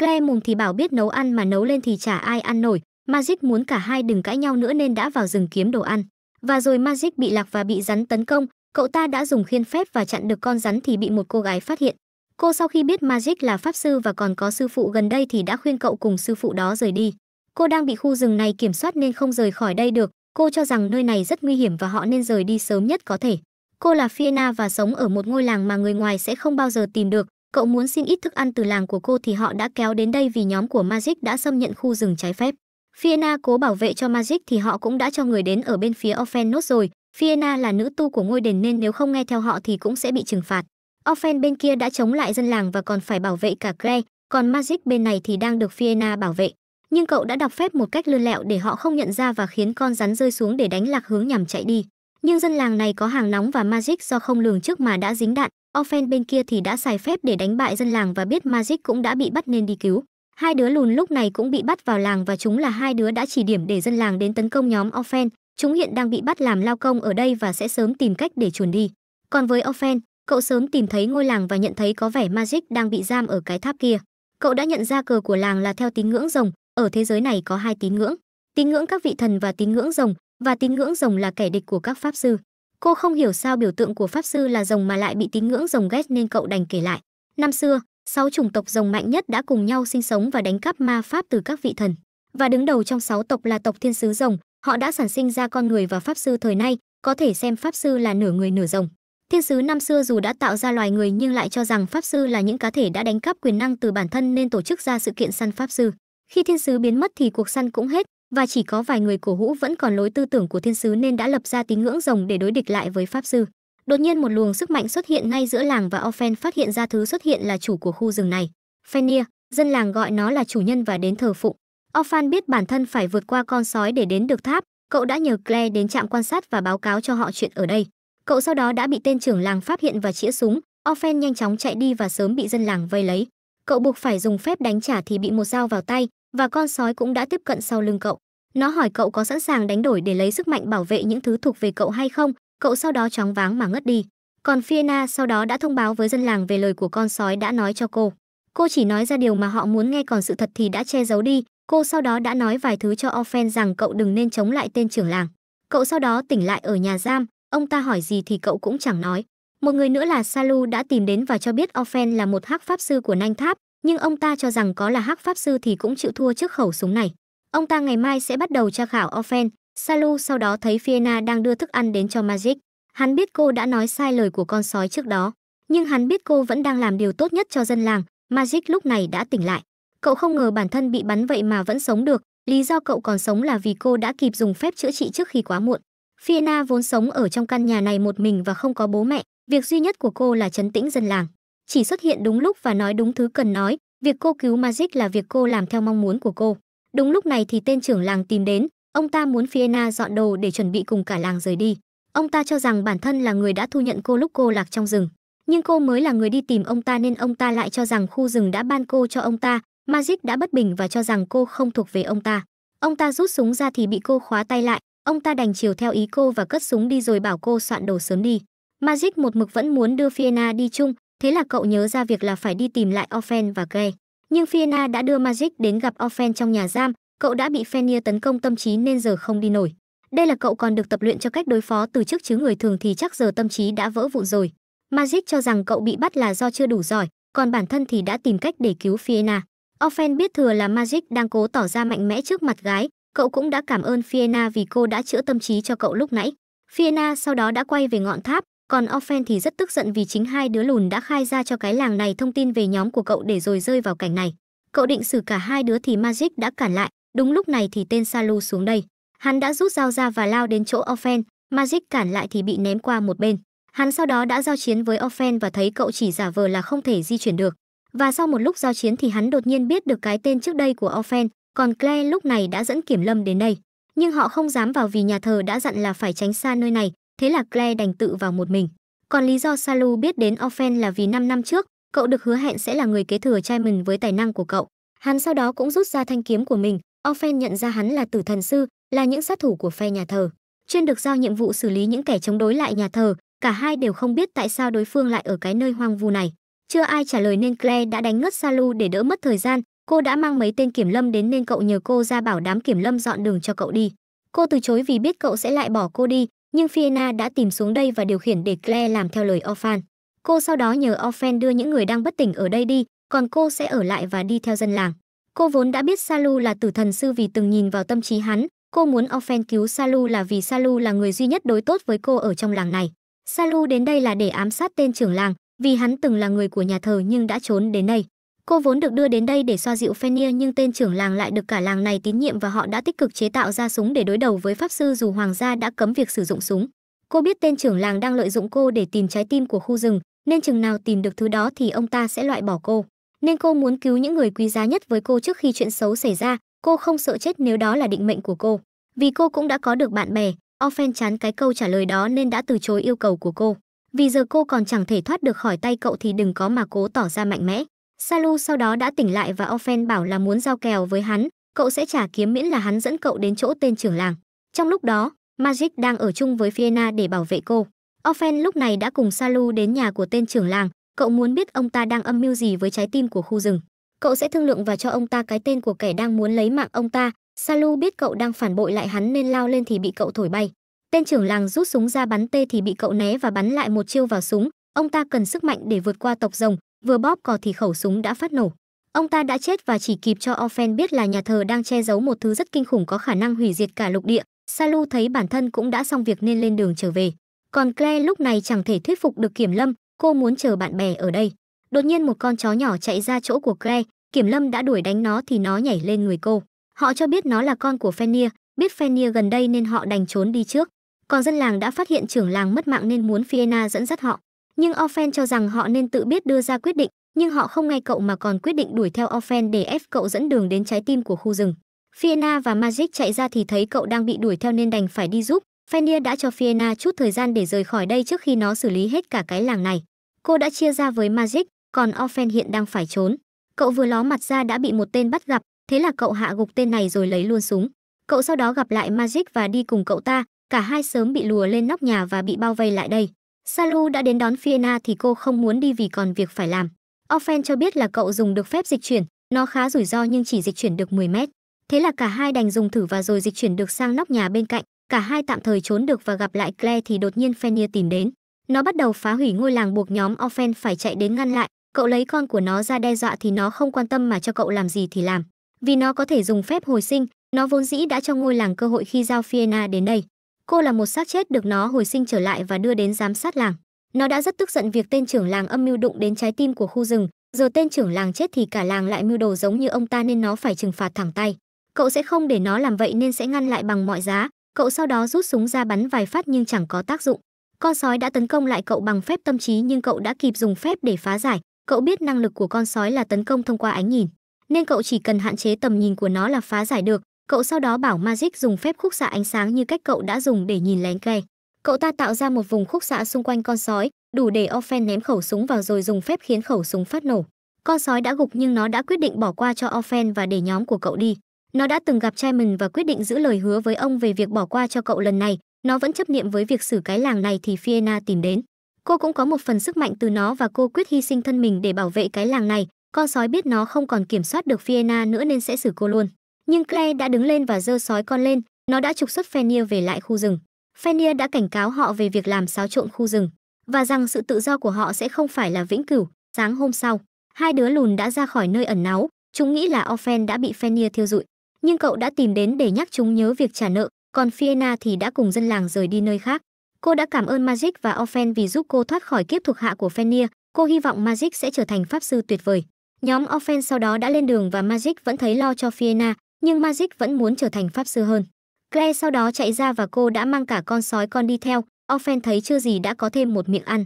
Cứ mùng thì bảo biết nấu ăn mà nấu lên thì chả ai ăn nổi. Magic muốn cả hai đừng cãi nhau nữa nên đã vào rừng kiếm đồ ăn. Và rồi Magic bị lạc và bị rắn tấn công, cậu ta đã dùng khiên phép và chặn được con rắn thì bị một cô gái phát hiện. Cô sau khi biết Magic là pháp sư và còn có sư phụ gần đây thì đã khuyên cậu cùng sư phụ đó rời đi. Cô đang bị khu rừng này kiểm soát nên không rời khỏi đây được, cô cho rằng nơi này rất nguy hiểm và họ nên rời đi sớm nhất có thể. Cô là Fiona và sống ở một ngôi làng mà người ngoài sẽ không bao giờ tìm được, Cậu muốn xin ít thức ăn từ làng của cô thì họ đã kéo đến đây vì nhóm của Magic đã xâm nhận khu rừng trái phép. Fiona cố bảo vệ cho Magic thì họ cũng đã cho người đến ở bên phía Orphenos rồi. Fiona là nữ tu của ngôi đền nên nếu không nghe theo họ thì cũng sẽ bị trừng phạt. Orphen bên kia đã chống lại dân làng và còn phải bảo vệ cả Claire, còn Magic bên này thì đang được Fiona bảo vệ. Nhưng cậu đã đọc phép một cách lươn lẹo để họ không nhận ra và khiến con rắn rơi xuống để đánh lạc hướng nhằm chạy đi. Nhưng dân làng này có hàng nóng và Magic do không lường trước mà đã dính đạn, Offen bên kia thì đã xài phép để đánh bại dân làng và biết Magic cũng đã bị bắt nên đi cứu. Hai đứa lùn lúc này cũng bị bắt vào làng và chúng là hai đứa đã chỉ điểm để dân làng đến tấn công nhóm Offen. Chúng hiện đang bị bắt làm lao công ở đây và sẽ sớm tìm cách để chuồn đi. Còn với Offen, cậu sớm tìm thấy ngôi làng và nhận thấy có vẻ Magic đang bị giam ở cái tháp kia. Cậu đã nhận ra cờ của làng là theo tín ngưỡng rồng, ở thế giới này có hai tín ngưỡng, tín ngưỡng các vị thần và tín ngưỡng rồng, và tín ngưỡng rồng là kẻ địch của các pháp sư. Cô không hiểu sao biểu tượng của pháp sư là rồng mà lại bị tín ngưỡng rồng ghét nên cậu đành kể lại. Năm xưa, sáu chủng tộc rồng mạnh nhất đã cùng nhau sinh sống và đánh cắp ma pháp từ các vị thần. Và đứng đầu trong sáu tộc là tộc thiên sứ rồng, họ đã sản sinh ra con người và pháp sư thời nay, có thể xem pháp sư là nửa người nửa rồng. Thiên sứ năm xưa dù đã tạo ra loài người nhưng lại cho rằng pháp sư là những cá thể đã đánh cắp quyền năng từ bản thân nên tổ chức ra sự kiện săn pháp sư. Khi thiên sứ biến mất thì cuộc săn cũng hết, và chỉ có vài người cổ hũ vẫn còn lối tư tưởng của thiên sứ nên đã lập ra tín ngưỡng rồng để đối địch lại với pháp sư đột nhiên một luồng sức mạnh xuất hiện ngay giữa làng và ofen phát hiện ra thứ xuất hiện là chủ của khu rừng này fenir dân làng gọi nó là chủ nhân và đến thờ phụng ofan biết bản thân phải vượt qua con sói để đến được tháp cậu đã nhờ claire đến trạm quan sát và báo cáo cho họ chuyện ở đây cậu sau đó đã bị tên trưởng làng phát hiện và chĩa súng ofen nhanh chóng chạy đi và sớm bị dân làng vây lấy cậu buộc phải dùng phép đánh trả thì bị một dao vào tay và con sói cũng đã tiếp cận sau lưng cậu. Nó hỏi cậu có sẵn sàng đánh đổi để lấy sức mạnh bảo vệ những thứ thuộc về cậu hay không, cậu sau đó chóng váng mà ngất đi. Còn Fiona sau đó đã thông báo với dân làng về lời của con sói đã nói cho cô. Cô chỉ nói ra điều mà họ muốn nghe còn sự thật thì đã che giấu đi. Cô sau đó đã nói vài thứ cho Offen rằng cậu đừng nên chống lại tên trưởng làng. Cậu sau đó tỉnh lại ở nhà giam, ông ta hỏi gì thì cậu cũng chẳng nói. Một người nữa là Salu đã tìm đến và cho biết Offen là một hắc pháp sư của Nanh Tháp, nhưng ông ta cho rằng có là hắc pháp sư thì cũng chịu thua trước khẩu súng này. Ông ta ngày mai sẽ bắt đầu tra khảo Offen. Salu sau đó thấy Fiona đang đưa thức ăn đến cho Magic. Hắn biết cô đã nói sai lời của con sói trước đó, nhưng hắn biết cô vẫn đang làm điều tốt nhất cho dân làng. Magic lúc này đã tỉnh lại. Cậu không ngờ bản thân bị bắn vậy mà vẫn sống được. Lý do cậu còn sống là vì cô đã kịp dùng phép chữa trị trước khi quá muộn. Fiona vốn sống ở trong căn nhà này một mình và không có bố mẹ. Việc duy nhất của cô là chấn tĩnh dân làng chỉ xuất hiện đúng lúc và nói đúng thứ cần nói, việc cô cứu Magic là việc cô làm theo mong muốn của cô. Đúng lúc này thì tên trưởng làng tìm đến, ông ta muốn Fiona dọn đồ để chuẩn bị cùng cả làng rời đi. Ông ta cho rằng bản thân là người đã thu nhận cô lúc cô lạc trong rừng, nhưng cô mới là người đi tìm ông ta nên ông ta lại cho rằng khu rừng đã ban cô cho ông ta, Magic đã bất bình và cho rằng cô không thuộc về ông ta. Ông ta rút súng ra thì bị cô khóa tay lại, ông ta đành chiều theo ý cô và cất súng đi rồi bảo cô soạn đồ sớm đi. Magic một mực vẫn muốn đưa Fiona đi chung, Thế là cậu nhớ ra việc là phải đi tìm lại Offen và Gay. Nhưng Fiona đã đưa Magic đến gặp Offen trong nhà giam, cậu đã bị Fenir tấn công tâm trí nên giờ không đi nổi. Đây là cậu còn được tập luyện cho cách đối phó từ trước chứ người thường thì chắc giờ tâm trí đã vỡ vụn rồi. Magic cho rằng cậu bị bắt là do chưa đủ giỏi, còn bản thân thì đã tìm cách để cứu Fiona. Offen biết thừa là Magic đang cố tỏ ra mạnh mẽ trước mặt gái, cậu cũng đã cảm ơn Fiona vì cô đã chữa tâm trí cho cậu lúc nãy. Fiona sau đó đã quay về ngọn tháp, còn Offen thì rất tức giận vì chính hai đứa lùn đã khai ra cho cái làng này thông tin về nhóm của cậu để rồi rơi vào cảnh này. Cậu định xử cả hai đứa thì Magic đã cản lại, đúng lúc này thì tên Salu xuống đây. Hắn đã rút dao ra và lao đến chỗ Offen, Magic cản lại thì bị ném qua một bên. Hắn sau đó đã giao chiến với Offen và thấy cậu chỉ giả vờ là không thể di chuyển được. Và sau một lúc giao chiến thì hắn đột nhiên biết được cái tên trước đây của Offen, còn Claire lúc này đã dẫn Kiểm Lâm đến đây. Nhưng họ không dám vào vì nhà thờ đã dặn là phải tránh xa nơi này, thế là Claire đành tự vào một mình. Còn lý do Salu biết đến Offen là vì 5 năm trước, cậu được hứa hẹn sẽ là người kế thừa trai mình với tài năng của cậu. Hắn sau đó cũng rút ra thanh kiếm của mình, Offen nhận ra hắn là tử thần sư, là những sát thủ của phe nhà thờ. Chuyên được giao nhiệm vụ xử lý những kẻ chống đối lại nhà thờ, cả hai đều không biết tại sao đối phương lại ở cái nơi hoang vu này. Chưa ai trả lời nên Claire đã đánh ngất Salu để đỡ mất thời gian, cô đã mang mấy tên kiểm lâm đến nên cậu nhờ cô ra bảo đám kiểm lâm dọn đường cho cậu đi. Cô từ chối vì biết cậu sẽ lại bỏ cô đi, nhưng Fiona đã tìm xuống đây và điều khiển để Claire làm theo lời Orphan. Cô sau đó nhờ Orphan đưa những người đang bất tỉnh ở đây đi, còn cô sẽ ở lại và đi theo dân làng. Cô vốn đã biết Salu là tử thần sư vì từng nhìn vào tâm trí hắn, cô muốn Orphan cứu Salu là vì Salu là người duy nhất đối tốt với cô ở trong làng này. Salu đến đây là để ám sát tên trưởng làng, vì hắn từng là người của nhà thờ nhưng đã trốn đến đây. Cô vốn được đưa đến đây để xoa dịu Fenir nhưng tên trưởng làng lại được cả làng này tín nhiệm và họ đã tích cực chế tạo ra súng để đối đầu với pháp sư dù hoàng gia đã cấm việc sử dụng súng. Cô biết tên trưởng làng đang lợi dụng cô để tìm trái tim của khu rừng, nên chừng nào tìm được thứ đó thì ông ta sẽ loại bỏ cô. Nên cô muốn cứu những người quý giá nhất với cô trước khi chuyện xấu xảy ra, cô không sợ chết nếu đó là định mệnh của cô. Vì cô cũng đã có được bạn bè, Offen chán cái câu trả lời đó nên đã từ chối yêu cầu của cô. Vì giờ cô còn chẳng thể thoát được khỏi tay cậu thì đừng có mà cố tỏ ra mạnh mẽ. Salu sau đó đã tỉnh lại và Offen bảo là muốn giao kèo với hắn, cậu sẽ trả kiếm miễn là hắn dẫn cậu đến chỗ tên trưởng làng. Trong lúc đó, Magic đang ở chung với Fiona để bảo vệ cô. Offen lúc này đã cùng Salu đến nhà của tên trưởng làng, cậu muốn biết ông ta đang âm mưu gì với trái tim của khu rừng. Cậu sẽ thương lượng và cho ông ta cái tên của kẻ đang muốn lấy mạng ông ta. Salu biết cậu đang phản bội lại hắn nên lao lên thì bị cậu thổi bay. Tên trưởng làng rút súng ra bắn tê thì bị cậu né và bắn lại một chiêu vào súng. Ông ta cần sức mạnh để vượt qua tộc rồng, vừa bóp cò thì khẩu súng đã phát nổ. Ông ta đã chết và chỉ kịp cho Offen biết là nhà thờ đang che giấu một thứ rất kinh khủng có khả năng hủy diệt cả lục địa. Salu thấy bản thân cũng đã xong việc nên lên đường trở về. Còn Claire lúc này chẳng thể thuyết phục được Kiểm Lâm, cô muốn chờ bạn bè ở đây. Đột nhiên một con chó nhỏ chạy ra chỗ của Claire, Kiểm Lâm đã đuổi đánh nó thì nó nhảy lên người cô. Họ cho biết nó là con của Fenir, biết Fenir gần đây nên họ đành trốn đi trước. Còn dân làng đã phát hiện trưởng làng mất mạng nên muốn Fiona dẫn dắt họ nhưng Offen cho rằng họ nên tự biết đưa ra quyết định, nhưng họ không nghe cậu mà còn quyết định đuổi theo Offen để ép cậu dẫn đường đến trái tim của khu rừng. Fiona và Magic chạy ra thì thấy cậu đang bị đuổi theo nên đành phải đi giúp. Fenia đã cho Fiona chút thời gian để rời khỏi đây trước khi nó xử lý hết cả cái làng này. Cô đã chia ra với Magic, còn Offen hiện đang phải trốn. Cậu vừa ló mặt ra đã bị một tên bắt gặp, thế là cậu hạ gục tên này rồi lấy luôn súng. Cậu sau đó gặp lại Magic và đi cùng cậu ta, cả hai sớm bị lùa lên nóc nhà và bị bao vây lại đây. Salu đã đến đón Fiona thì cô không muốn đi vì còn việc phải làm. Offen cho biết là cậu dùng được phép dịch chuyển, nó khá rủi ro nhưng chỉ dịch chuyển được 10 mét. Thế là cả hai đành dùng thử và rồi dịch chuyển được sang nóc nhà bên cạnh, cả hai tạm thời trốn được và gặp lại Claire thì đột nhiên Fenrir tìm đến. Nó bắt đầu phá hủy ngôi làng buộc nhóm Offen phải chạy đến ngăn lại, cậu lấy con của nó ra đe dọa thì nó không quan tâm mà cho cậu làm gì thì làm. Vì nó có thể dùng phép hồi sinh, nó vốn dĩ đã cho ngôi làng cơ hội khi giao Fiona đến đây cô là một xác chết được nó hồi sinh trở lại và đưa đến giám sát làng nó đã rất tức giận việc tên trưởng làng âm mưu đụng đến trái tim của khu rừng giờ tên trưởng làng chết thì cả làng lại mưu đồ giống như ông ta nên nó phải trừng phạt thẳng tay cậu sẽ không để nó làm vậy nên sẽ ngăn lại bằng mọi giá cậu sau đó rút súng ra bắn vài phát nhưng chẳng có tác dụng con sói đã tấn công lại cậu bằng phép tâm trí nhưng cậu đã kịp dùng phép để phá giải cậu biết năng lực của con sói là tấn công thông qua ánh nhìn nên cậu chỉ cần hạn chế tầm nhìn của nó là phá giải được Cậu sau đó bảo Magic dùng phép khúc xạ ánh sáng như cách cậu đã dùng để nhìn lén kè. Cậu ta tạo ra một vùng khúc xạ xung quanh con sói, đủ để Offen ném khẩu súng vào rồi dùng phép khiến khẩu súng phát nổ. Con sói đã gục nhưng nó đã quyết định bỏ qua cho Offen và để nhóm của cậu đi. Nó đã từng gặp Simon và quyết định giữ lời hứa với ông về việc bỏ qua cho cậu lần này. Nó vẫn chấp niệm với việc xử cái làng này thì Fiona tìm đến. Cô cũng có một phần sức mạnh từ nó và cô quyết hy sinh thân mình để bảo vệ cái làng này. Con sói biết nó không còn kiểm soát được Fiona nữa nên sẽ xử cô luôn nhưng Claire đã đứng lên và giơ sói con lên, nó đã trục xuất Fenir về lại khu rừng. Fenir đã cảnh cáo họ về việc làm xáo trộn khu rừng và rằng sự tự do của họ sẽ không phải là vĩnh cửu. Sáng hôm sau, hai đứa lùn đã ra khỏi nơi ẩn náu, chúng nghĩ là Offen đã bị Fenir thiêu rụi, nhưng cậu đã tìm đến để nhắc chúng nhớ việc trả nợ, còn Fiona thì đã cùng dân làng rời đi nơi khác. Cô đã cảm ơn Magic và Offen vì giúp cô thoát khỏi kiếp thuộc hạ của Fenir, cô hy vọng Magic sẽ trở thành pháp sư tuyệt vời. Nhóm Offen sau đó đã lên đường và Magic vẫn thấy lo cho Fiona, nhưng Magic vẫn muốn trở thành pháp sư hơn. Claire sau đó chạy ra và cô đã mang cả con sói con đi theo, Offen thấy chưa gì đã có thêm một miệng ăn.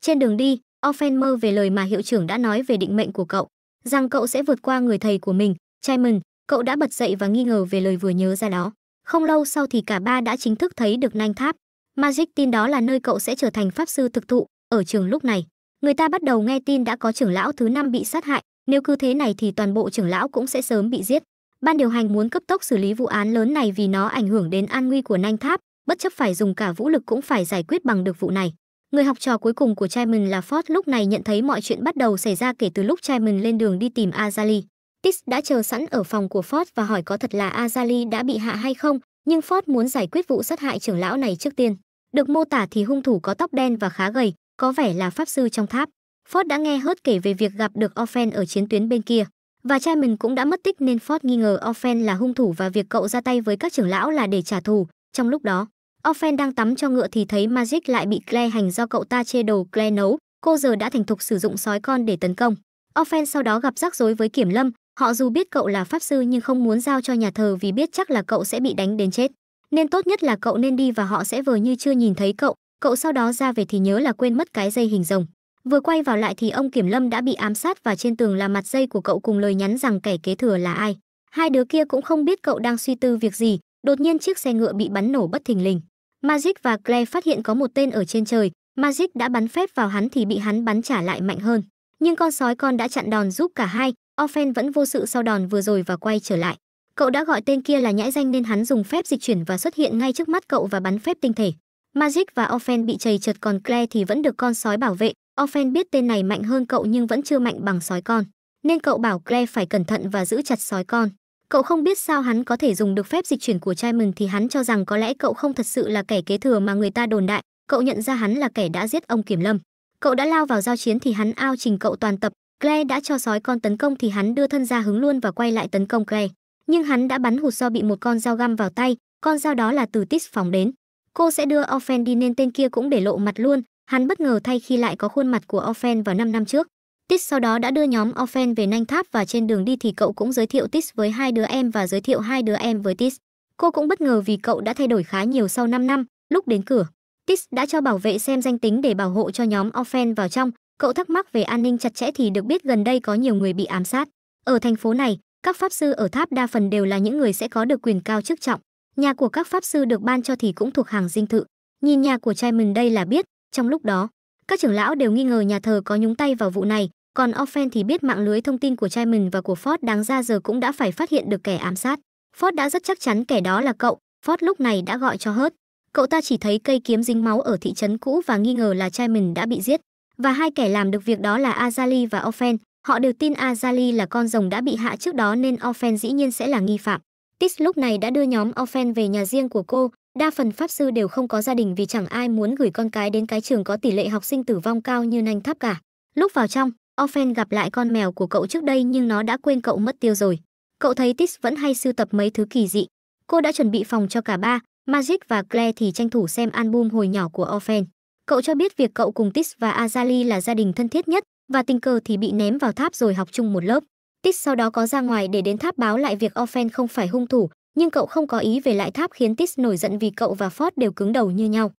Trên đường đi, Offen mơ về lời mà hiệu trưởng đã nói về định mệnh của cậu, rằng cậu sẽ vượt qua người thầy của mình, Simon, cậu đã bật dậy và nghi ngờ về lời vừa nhớ ra đó. Không lâu sau thì cả ba đã chính thức thấy được nanh tháp. Magic tin đó là nơi cậu sẽ trở thành pháp sư thực thụ, ở trường lúc này. Người ta bắt đầu nghe tin đã có trưởng lão thứ năm bị sát hại, nếu cứ thế này thì toàn bộ trưởng lão cũng sẽ sớm bị giết. Ban điều hành muốn cấp tốc xử lý vụ án lớn này vì nó ảnh hưởng đến an nguy của Nanh Tháp, bất chấp phải dùng cả vũ lực cũng phải giải quyết bằng được vụ này. Người học trò cuối cùng của Chaimin là Ford lúc này nhận thấy mọi chuyện bắt đầu xảy ra kể từ lúc Chaimin lên đường đi tìm Azali. Tis đã chờ sẵn ở phòng của Ford và hỏi có thật là Azali đã bị hạ hay không, nhưng Ford muốn giải quyết vụ sát hại trưởng lão này trước tiên. Được mô tả thì hung thủ có tóc đen và khá gầy, có vẻ là pháp sư trong tháp. Ford đã nghe hớt kể về việc gặp được Offen ở chiến tuyến bên kia. Và cha mình cũng đã mất tích nên Ford nghi ngờ Offen là hung thủ và việc cậu ra tay với các trưởng lão là để trả thù. Trong lúc đó, Offen đang tắm cho ngựa thì thấy Magic lại bị Claire hành do cậu ta chê đồ Claire nấu. Cô giờ đã thành thục sử dụng sói con để tấn công. Offen sau đó gặp rắc rối với Kiểm Lâm. Họ dù biết cậu là pháp sư nhưng không muốn giao cho nhà thờ vì biết chắc là cậu sẽ bị đánh đến chết. Nên tốt nhất là cậu nên đi và họ sẽ vờ như chưa nhìn thấy cậu. Cậu sau đó ra về thì nhớ là quên mất cái dây hình rồng. Vừa quay vào lại thì ông Kiểm Lâm đã bị ám sát và trên tường là mặt dây của cậu cùng lời nhắn rằng kẻ kế thừa là ai. Hai đứa kia cũng không biết cậu đang suy tư việc gì, đột nhiên chiếc xe ngựa bị bắn nổ bất thình lình. Magic và Claire phát hiện có một tên ở trên trời, Magic đã bắn phép vào hắn thì bị hắn bắn trả lại mạnh hơn. Nhưng con sói con đã chặn đòn giúp cả hai, Offen vẫn vô sự sau đòn vừa rồi và quay trở lại. Cậu đã gọi tên kia là nhãi danh nên hắn dùng phép dịch chuyển và xuất hiện ngay trước mắt cậu và bắn phép tinh thể. Magic và Offen bị chầy chật còn Claire thì vẫn được con sói bảo vệ, Offen biết tên này mạnh hơn cậu nhưng vẫn chưa mạnh bằng sói con, nên cậu bảo Claire phải cẩn thận và giữ chặt sói con. Cậu không biết sao hắn có thể dùng được phép dịch chuyển của mừng thì hắn cho rằng có lẽ cậu không thật sự là kẻ kế thừa mà người ta đồn đại, cậu nhận ra hắn là kẻ đã giết ông Kiểm Lâm. Cậu đã lao vào giao chiến thì hắn ao trình cậu toàn tập, Claire đã cho sói con tấn công thì hắn đưa thân ra hứng luôn và quay lại tấn công Claire. Nhưng hắn đã bắn hụt do bị một con dao găm vào tay, con dao đó là từ Tis phóng đến. Cô sẽ đưa Offen đi nên tên kia cũng để lộ mặt luôn, Hắn bất ngờ thay khi lại có khuôn mặt của Offen vào 5 năm trước. Tis sau đó đã đưa nhóm Offen về Nanh Tháp và trên đường đi thì cậu cũng giới thiệu Tis với hai đứa em và giới thiệu hai đứa em với Tis. Cô cũng bất ngờ vì cậu đã thay đổi khá nhiều sau 5 năm, lúc đến cửa. Tis đã cho bảo vệ xem danh tính để bảo hộ cho nhóm Offen vào trong. Cậu thắc mắc về an ninh chặt chẽ thì được biết gần đây có nhiều người bị ám sát. Ở thành phố này, các pháp sư ở tháp đa phần đều là những người sẽ có được quyền cao chức trọng. Nhà của các pháp sư được ban cho thì cũng thuộc hàng dinh thự. Nhìn nhà của trai mình đây là biết, trong lúc đó, các trưởng lão đều nghi ngờ nhà thờ có nhúng tay vào vụ này, còn Offen thì biết mạng lưới thông tin của trai mình và của Ford đáng ra giờ cũng đã phải phát hiện được kẻ ám sát. Ford đã rất chắc chắn kẻ đó là cậu, Ford lúc này đã gọi cho Hớt. Cậu ta chỉ thấy cây kiếm dính máu ở thị trấn cũ và nghi ngờ là trai mình đã bị giết. Và hai kẻ làm được việc đó là Azali và Offen, họ đều tin Azali là con rồng đã bị hạ trước đó nên Offen dĩ nhiên sẽ là nghi phạm. Tis lúc này đã đưa nhóm Offen về nhà riêng của cô, Đa phần pháp sư đều không có gia đình vì chẳng ai muốn gửi con cái đến cái trường có tỷ lệ học sinh tử vong cao như nanh tháp cả. Lúc vào trong, Offen gặp lại con mèo của cậu trước đây nhưng nó đã quên cậu mất tiêu rồi. Cậu thấy Tis vẫn hay sưu tập mấy thứ kỳ dị. Cô đã chuẩn bị phòng cho cả ba, Magic và Claire thì tranh thủ xem album hồi nhỏ của Offen. Cậu cho biết việc cậu cùng Tis và Azali là gia đình thân thiết nhất và tình cờ thì bị ném vào tháp rồi học chung một lớp. Tis sau đó có ra ngoài để đến tháp báo lại việc Offen không phải hung thủ nhưng cậu không có ý về lại tháp khiến Tis nổi giận vì cậu và Ford đều cứng đầu như nhau.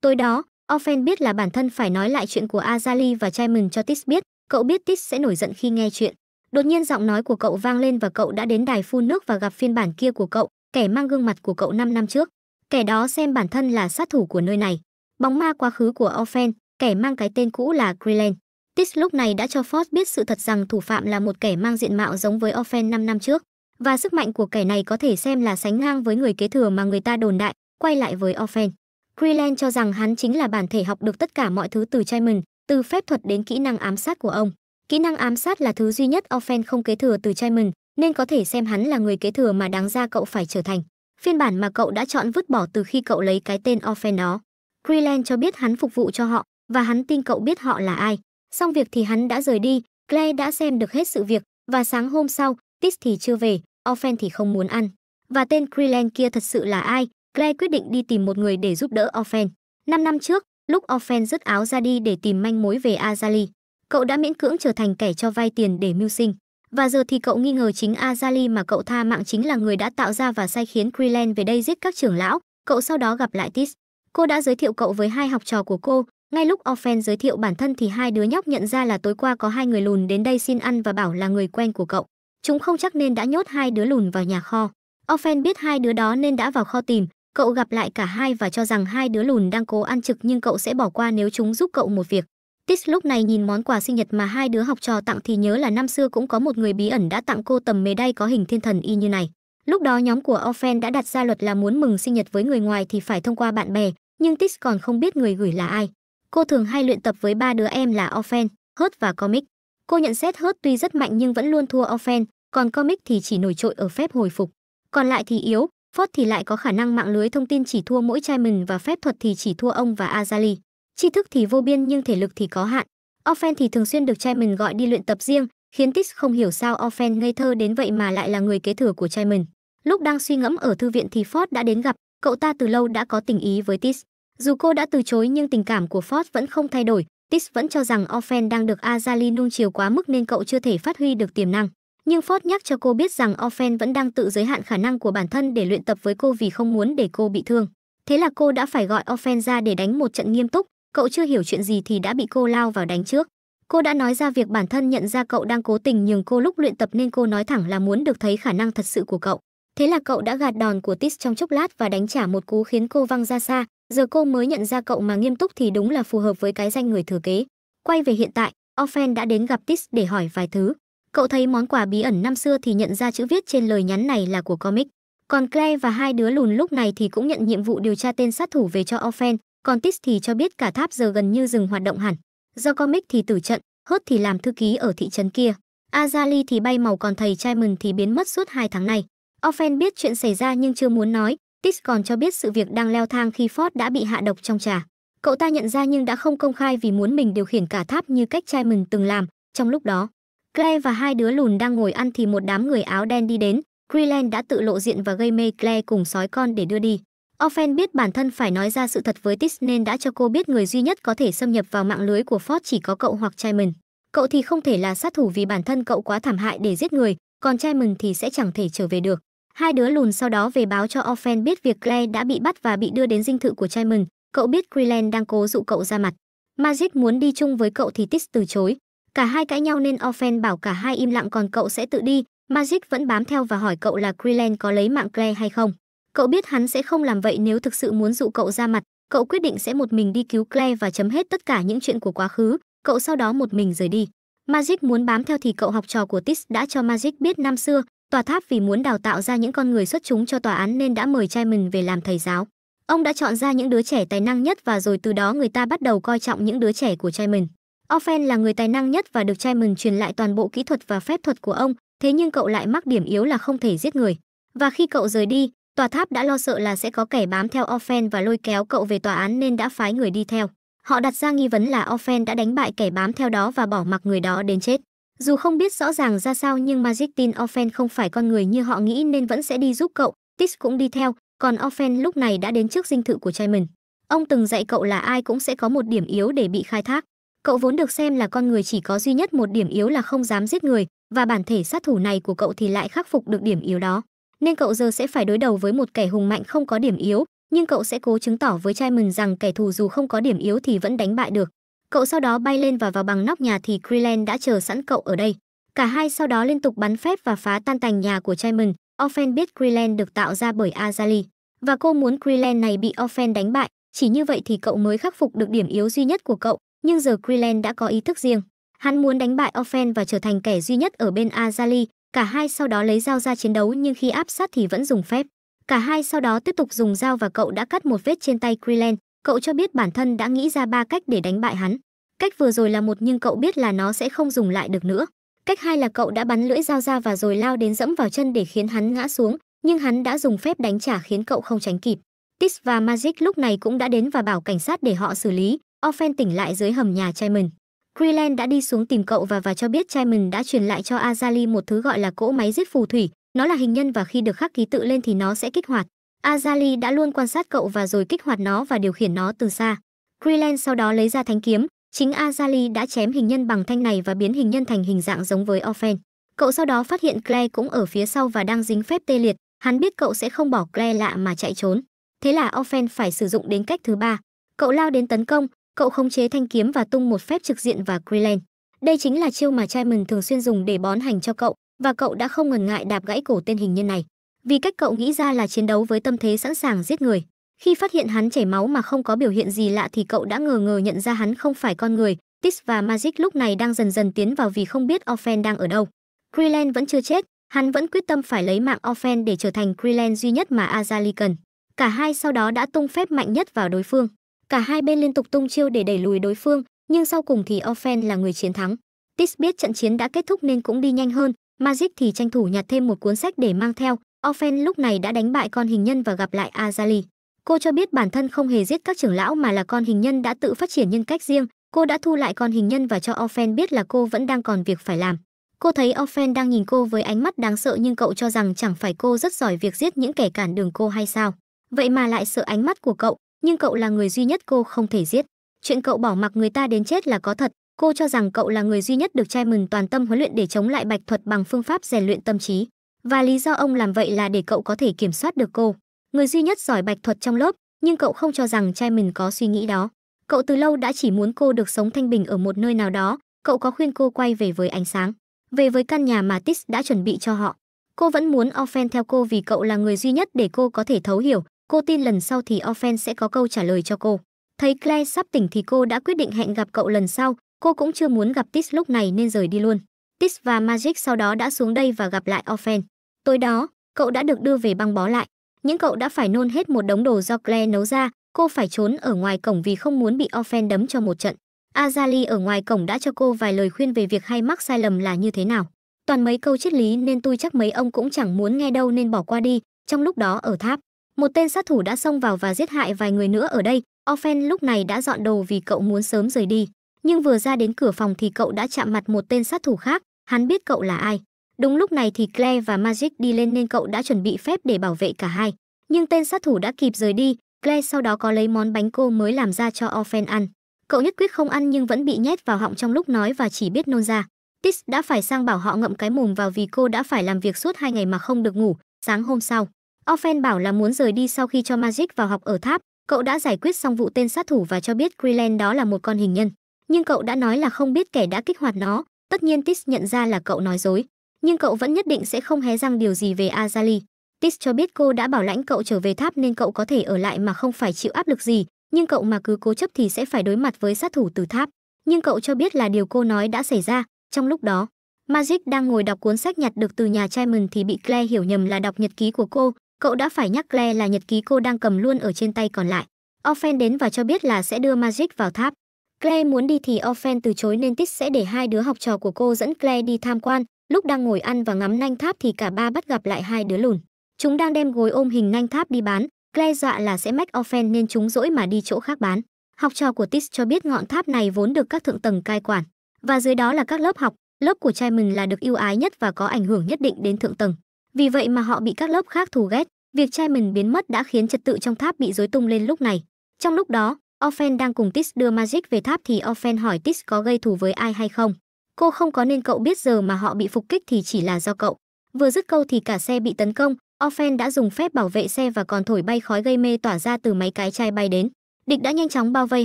Tối đó, Offen biết là bản thân phải nói lại chuyện của Azali và Simon cho Tis biết, cậu biết Tis sẽ nổi giận khi nghe chuyện. Đột nhiên giọng nói của cậu vang lên và cậu đã đến đài phun nước và gặp phiên bản kia của cậu, kẻ mang gương mặt của cậu 5 năm trước. Kẻ đó xem bản thân là sát thủ của nơi này. Bóng ma quá khứ của Offen, kẻ mang cái tên cũ là Grillen. Tis lúc này đã cho Ford biết sự thật rằng thủ phạm là một kẻ mang diện mạo giống với Offen 5 năm trước và sức mạnh của kẻ này có thể xem là sánh ngang với người kế thừa mà người ta đồn đại, quay lại với Orphan. Freeland cho rằng hắn chính là bản thể học được tất cả mọi thứ từ Chaiman, từ phép thuật đến kỹ năng ám sát của ông. Kỹ năng ám sát là thứ duy nhất Orphan không kế thừa từ Chaiman, nên có thể xem hắn là người kế thừa mà đáng ra cậu phải trở thành. Phiên bản mà cậu đã chọn vứt bỏ từ khi cậu lấy cái tên Orphan đó. Freeland cho biết hắn phục vụ cho họ và hắn tin cậu biết họ là ai. Xong việc thì hắn đã rời đi, Claire đã xem được hết sự việc và sáng hôm sau, Tis thì chưa về, Offen thì không muốn ăn. Và tên Krillen kia thật sự là ai? Claire quyết định đi tìm một người để giúp đỡ Offen. Năm năm trước, lúc Offen rứt áo ra đi để tìm manh mối về Azali, cậu đã miễn cưỡng trở thành kẻ cho vay tiền để mưu sinh. Và giờ thì cậu nghi ngờ chính Azali mà cậu tha mạng chính là người đã tạo ra và sai khiến Krillen về đây giết các trưởng lão. Cậu sau đó gặp lại Tis. Cô đã giới thiệu cậu với hai học trò của cô. Ngay lúc Offen giới thiệu bản thân thì hai đứa nhóc nhận ra là tối qua có hai người lùn đến đây xin ăn và bảo là người quen của cậu chúng không chắc nên đã nhốt hai đứa lùn vào nhà kho. Offen biết hai đứa đó nên đã vào kho tìm, cậu gặp lại cả hai và cho rằng hai đứa lùn đang cố ăn trực nhưng cậu sẽ bỏ qua nếu chúng giúp cậu một việc. Tis lúc này nhìn món quà sinh nhật mà hai đứa học trò tặng thì nhớ là năm xưa cũng có một người bí ẩn đã tặng cô tầm mề đay có hình thiên thần y như này. Lúc đó nhóm của Offen đã đặt ra luật là muốn mừng sinh nhật với người ngoài thì phải thông qua bạn bè, nhưng Tis còn không biết người gửi là ai. Cô thường hay luyện tập với ba đứa em là Offen, Hurt và Comic. Cô nhận xét Hurt tuy rất mạnh nhưng vẫn luôn thua Offen, còn Comic thì chỉ nổi trội ở phép hồi phục. Còn lại thì yếu, Ford thì lại có khả năng mạng lưới thông tin chỉ thua mỗi Trai Mình và phép thuật thì chỉ thua ông và Azali. Tri thức thì vô biên nhưng thể lực thì có hạn. Offen thì thường xuyên được Trai Mình gọi đi luyện tập riêng, khiến Tix không hiểu sao Offen ngây thơ đến vậy mà lại là người kế thừa của Trai Mình. Lúc đang suy ngẫm ở thư viện thì Ford đã đến gặp, cậu ta từ lâu đã có tình ý với Tix. Dù cô đã từ chối nhưng tình cảm của Ford vẫn không thay đổi, Tis vẫn cho rằng Offen đang được Azali nuông chiều quá mức nên cậu chưa thể phát huy được tiềm năng. Nhưng Ford nhắc cho cô biết rằng Offen vẫn đang tự giới hạn khả năng của bản thân để luyện tập với cô vì không muốn để cô bị thương. Thế là cô đã phải gọi Offen ra để đánh một trận nghiêm túc, cậu chưa hiểu chuyện gì thì đã bị cô lao vào đánh trước. Cô đã nói ra việc bản thân nhận ra cậu đang cố tình nhường cô lúc luyện tập nên cô nói thẳng là muốn được thấy khả năng thật sự của cậu. Thế là cậu đã gạt đòn của Tis trong chốc lát và đánh trả một cú khiến cô văng ra xa, giờ cô mới nhận ra cậu mà nghiêm túc thì đúng là phù hợp với cái danh người thừa kế quay về hiện tại offen đã đến gặp tis để hỏi vài thứ cậu thấy món quà bí ẩn năm xưa thì nhận ra chữ viết trên lời nhắn này là của comic còn claire và hai đứa lùn lúc này thì cũng nhận nhiệm vụ điều tra tên sát thủ về cho offen còn tis thì cho biết cả tháp giờ gần như dừng hoạt động hẳn do comic thì tử trận hớt thì làm thư ký ở thị trấn kia azali thì bay màu còn thầy chimon thì biến mất suốt hai tháng này offen biết chuyện xảy ra nhưng chưa muốn nói Tix còn cho biết sự việc đang leo thang khi Ford đã bị hạ độc trong trà. Cậu ta nhận ra nhưng đã không công khai vì muốn mình điều khiển cả tháp như cách trai mình từng làm. Trong lúc đó, Claire và hai đứa lùn đang ngồi ăn thì một đám người áo đen đi đến. Greenland đã tự lộ diện và gây mê Claire cùng sói con để đưa đi. Offen biết bản thân phải nói ra sự thật với Tix nên đã cho cô biết người duy nhất có thể xâm nhập vào mạng lưới của Ford chỉ có cậu hoặc trai mình. Cậu thì không thể là sát thủ vì bản thân cậu quá thảm hại để giết người, còn trai mình thì sẽ chẳng thể trở về được. Hai đứa lùn sau đó về báo cho Offen biết việc Claire đã bị bắt và bị đưa đến dinh thự của trai mừng. Cậu biết Grillen đang cố dụ cậu ra mặt. Magic muốn đi chung với cậu thì Tis từ chối. Cả hai cãi nhau nên Offen bảo cả hai im lặng còn cậu sẽ tự đi. Magic vẫn bám theo và hỏi cậu là Grillen có lấy mạng Claire hay không. Cậu biết hắn sẽ không làm vậy nếu thực sự muốn dụ cậu ra mặt. Cậu quyết định sẽ một mình đi cứu Claire và chấm hết tất cả những chuyện của quá khứ. Cậu sau đó một mình rời đi. Magic muốn bám theo thì cậu học trò của Tis đã cho Magic biết năm xưa, Tòa tháp vì muốn đào tạo ra những con người xuất chúng cho tòa án nên đã mời trai mình về làm thầy giáo. Ông đã chọn ra những đứa trẻ tài năng nhất và rồi từ đó người ta bắt đầu coi trọng những đứa trẻ của trai mình. Offen là người tài năng nhất và được trai mình truyền lại toàn bộ kỹ thuật và phép thuật của ông, thế nhưng cậu lại mắc điểm yếu là không thể giết người. Và khi cậu rời đi, tòa tháp đã lo sợ là sẽ có kẻ bám theo Offen và lôi kéo cậu về tòa án nên đã phái người đi theo. Họ đặt ra nghi vấn là Offen đã đánh bại kẻ bám theo đó và bỏ mặc người đó đến chết. Dù không biết rõ ràng ra sao nhưng Magic tin Offen không phải con người như họ nghĩ nên vẫn sẽ đi giúp cậu, Tix cũng đi theo, còn Offen lúc này đã đến trước dinh thự của trai mình. Ông từng dạy cậu là ai cũng sẽ có một điểm yếu để bị khai thác. Cậu vốn được xem là con người chỉ có duy nhất một điểm yếu là không dám giết người, và bản thể sát thủ này của cậu thì lại khắc phục được điểm yếu đó. Nên cậu giờ sẽ phải đối đầu với một kẻ hùng mạnh không có điểm yếu, nhưng cậu sẽ cố chứng tỏ với trai mình rằng kẻ thù dù không có điểm yếu thì vẫn đánh bại được. Cậu sau đó bay lên và vào bằng nóc nhà thì Creeland đã chờ sẵn cậu ở đây. Cả hai sau đó liên tục bắn phép và phá tan tành nhà của Chaiman. Offen biết Creeland được tạo ra bởi Azali và cô muốn Creeland này bị Offen đánh bại. Chỉ như vậy thì cậu mới khắc phục được điểm yếu duy nhất của cậu. Nhưng giờ Creeland đã có ý thức riêng. Hắn muốn đánh bại Offen và trở thành kẻ duy nhất ở bên Azali. Cả hai sau đó lấy dao ra chiến đấu nhưng khi áp sát thì vẫn dùng phép. Cả hai sau đó tiếp tục dùng dao và cậu đã cắt một vết trên tay Creeland. Cậu cho biết bản thân đã nghĩ ra ba cách để đánh bại hắn. Cách vừa rồi là một nhưng cậu biết là nó sẽ không dùng lại được nữa. Cách hai là cậu đã bắn lưỡi dao ra và rồi lao đến dẫm vào chân để khiến hắn ngã xuống, nhưng hắn đã dùng phép đánh trả khiến cậu không tránh kịp. Tis và Magic lúc này cũng đã đến và bảo cảnh sát để họ xử lý. Offen tỉnh lại dưới hầm nhà Chaiman. Creeland đã đi xuống tìm cậu và và cho biết Chaiman đã truyền lại cho Azali một thứ gọi là cỗ máy giết phù thủy. Nó là hình nhân và khi được khắc ký tự lên thì nó sẽ kích hoạt. Azali đã luôn quan sát cậu và rồi kích hoạt nó và điều khiển nó từ xa. Krillin sau đó lấy ra thánh kiếm, chính Azali đã chém hình nhân bằng thanh này và biến hình nhân thành hình dạng giống với Offen. Cậu sau đó phát hiện Claire cũng ở phía sau và đang dính phép tê liệt, hắn biết cậu sẽ không bỏ Claire lạ mà chạy trốn. Thế là Offen phải sử dụng đến cách thứ ba. Cậu lao đến tấn công, cậu khống chế thanh kiếm và tung một phép trực diện vào Krillin. Đây chính là chiêu mà Chaiman thường xuyên dùng để bón hành cho cậu, và cậu đã không ngần ngại đạp gãy cổ tên hình nhân này vì cách cậu nghĩ ra là chiến đấu với tâm thế sẵn sàng giết người. Khi phát hiện hắn chảy máu mà không có biểu hiện gì lạ thì cậu đã ngờ ngờ nhận ra hắn không phải con người. Tis và Magic lúc này đang dần dần tiến vào vì không biết Orphan đang ở đâu. Krillin vẫn chưa chết, hắn vẫn quyết tâm phải lấy mạng Orphan để trở thành Krillin duy nhất mà Azali cần. Cả hai sau đó đã tung phép mạnh nhất vào đối phương. Cả hai bên liên tục tung chiêu để đẩy lùi đối phương, nhưng sau cùng thì Orphan là người chiến thắng. Tis biết trận chiến đã kết thúc nên cũng đi nhanh hơn, Magic thì tranh thủ nhặt thêm một cuốn sách để mang theo, Ofen lúc này đã đánh bại con hình nhân và gặp lại Azali. Cô cho biết bản thân không hề giết các trưởng lão mà là con hình nhân đã tự phát triển nhân cách riêng, cô đã thu lại con hình nhân và cho Ofen biết là cô vẫn đang còn việc phải làm. Cô thấy Ofen đang nhìn cô với ánh mắt đáng sợ nhưng cậu cho rằng chẳng phải cô rất giỏi việc giết những kẻ cản đường cô hay sao. Vậy mà lại sợ ánh mắt của cậu, nhưng cậu là người duy nhất cô không thể giết. Chuyện cậu bỏ mặc người ta đến chết là có thật, cô cho rằng cậu là người duy nhất được Trai Mừng toàn tâm huấn luyện để chống lại bạch thuật bằng phương pháp rèn luyện tâm trí. Và lý do ông làm vậy là để cậu có thể kiểm soát được cô. Người duy nhất giỏi bạch thuật trong lớp, nhưng cậu không cho rằng trai mình có suy nghĩ đó. Cậu từ lâu đã chỉ muốn cô được sống thanh bình ở một nơi nào đó, cậu có khuyên cô quay về với ánh sáng, về với căn nhà mà Tis đã chuẩn bị cho họ. Cô vẫn muốn Offen theo cô vì cậu là người duy nhất để cô có thể thấu hiểu, cô tin lần sau thì Offen sẽ có câu trả lời cho cô. Thấy Claire sắp tỉnh thì cô đã quyết định hẹn gặp cậu lần sau, cô cũng chưa muốn gặp Tis lúc này nên rời đi luôn. Tis và Magic sau đó đã xuống đây và gặp lại Offen. Tối đó, cậu đã được đưa về băng bó lại. Những cậu đã phải nôn hết một đống đồ do Claire nấu ra, cô phải trốn ở ngoài cổng vì không muốn bị Offen đấm cho một trận. Azali ở ngoài cổng đã cho cô vài lời khuyên về việc hay mắc sai lầm là như thế nào. Toàn mấy câu triết lý nên tôi chắc mấy ông cũng chẳng muốn nghe đâu nên bỏ qua đi. Trong lúc đó ở tháp, một tên sát thủ đã xông vào và giết hại vài người nữa ở đây. Offen lúc này đã dọn đồ vì cậu muốn sớm rời đi. Nhưng vừa ra đến cửa phòng thì cậu đã chạm mặt một tên sát thủ khác, hắn biết cậu là ai. Đúng lúc này thì Claire và Magic đi lên nên cậu đã chuẩn bị phép để bảo vệ cả hai. Nhưng tên sát thủ đã kịp rời đi, Claire sau đó có lấy món bánh cô mới làm ra cho Orphan ăn. Cậu nhất quyết không ăn nhưng vẫn bị nhét vào họng trong lúc nói và chỉ biết nôn ra. Tis đã phải sang bảo họ ngậm cái mồm vào vì cô đã phải làm việc suốt hai ngày mà không được ngủ, sáng hôm sau. Orphan bảo là muốn rời đi sau khi cho Magic vào học ở tháp, cậu đã giải quyết xong vụ tên sát thủ và cho biết Greenland đó là một con hình nhân. Nhưng cậu đã nói là không biết kẻ đã kích hoạt nó, tất nhiên Tis nhận ra là cậu nói dối nhưng cậu vẫn nhất định sẽ không hé răng điều gì về Azali. Tis cho biết cô đã bảo lãnh cậu trở về tháp nên cậu có thể ở lại mà không phải chịu áp lực gì, nhưng cậu mà cứ cố chấp thì sẽ phải đối mặt với sát thủ từ tháp. Nhưng cậu cho biết là điều cô nói đã xảy ra, trong lúc đó, Magic đang ngồi đọc cuốn sách nhặt được từ nhà Simon thì bị Claire hiểu nhầm là đọc nhật ký của cô, cậu đã phải nhắc Claire là nhật ký cô đang cầm luôn ở trên tay còn lại. Offen đến và cho biết là sẽ đưa Magic vào tháp. Claire muốn đi thì Offen từ chối nên Tis sẽ để hai đứa học trò của cô dẫn Claire đi tham quan, Lúc đang ngồi ăn và ngắm nanh tháp thì cả ba bắt gặp lại hai đứa lùn. Chúng đang đem gối ôm hình nanh tháp đi bán, Claire dọa là sẽ make offen nên chúng dỗi mà đi chỗ khác bán. Học trò của Tis cho biết ngọn tháp này vốn được các thượng tầng cai quản, và dưới đó là các lớp học, lớp của trai mình là được yêu ái nhất và có ảnh hưởng nhất định đến thượng tầng. Vì vậy mà họ bị các lớp khác thù ghét. Việc trai mình biến mất đã khiến trật tự trong tháp bị rối tung lên lúc này. Trong lúc đó, Offen đang cùng Tis đưa Magic về tháp thì Offen hỏi Tis có gây thù với ai hay không. Cô không có nên cậu biết giờ mà họ bị phục kích thì chỉ là do cậu. Vừa dứt câu thì cả xe bị tấn công, Offen đã dùng phép bảo vệ xe và còn thổi bay khói gây mê tỏa ra từ máy cái chai bay đến. Địch đã nhanh chóng bao vây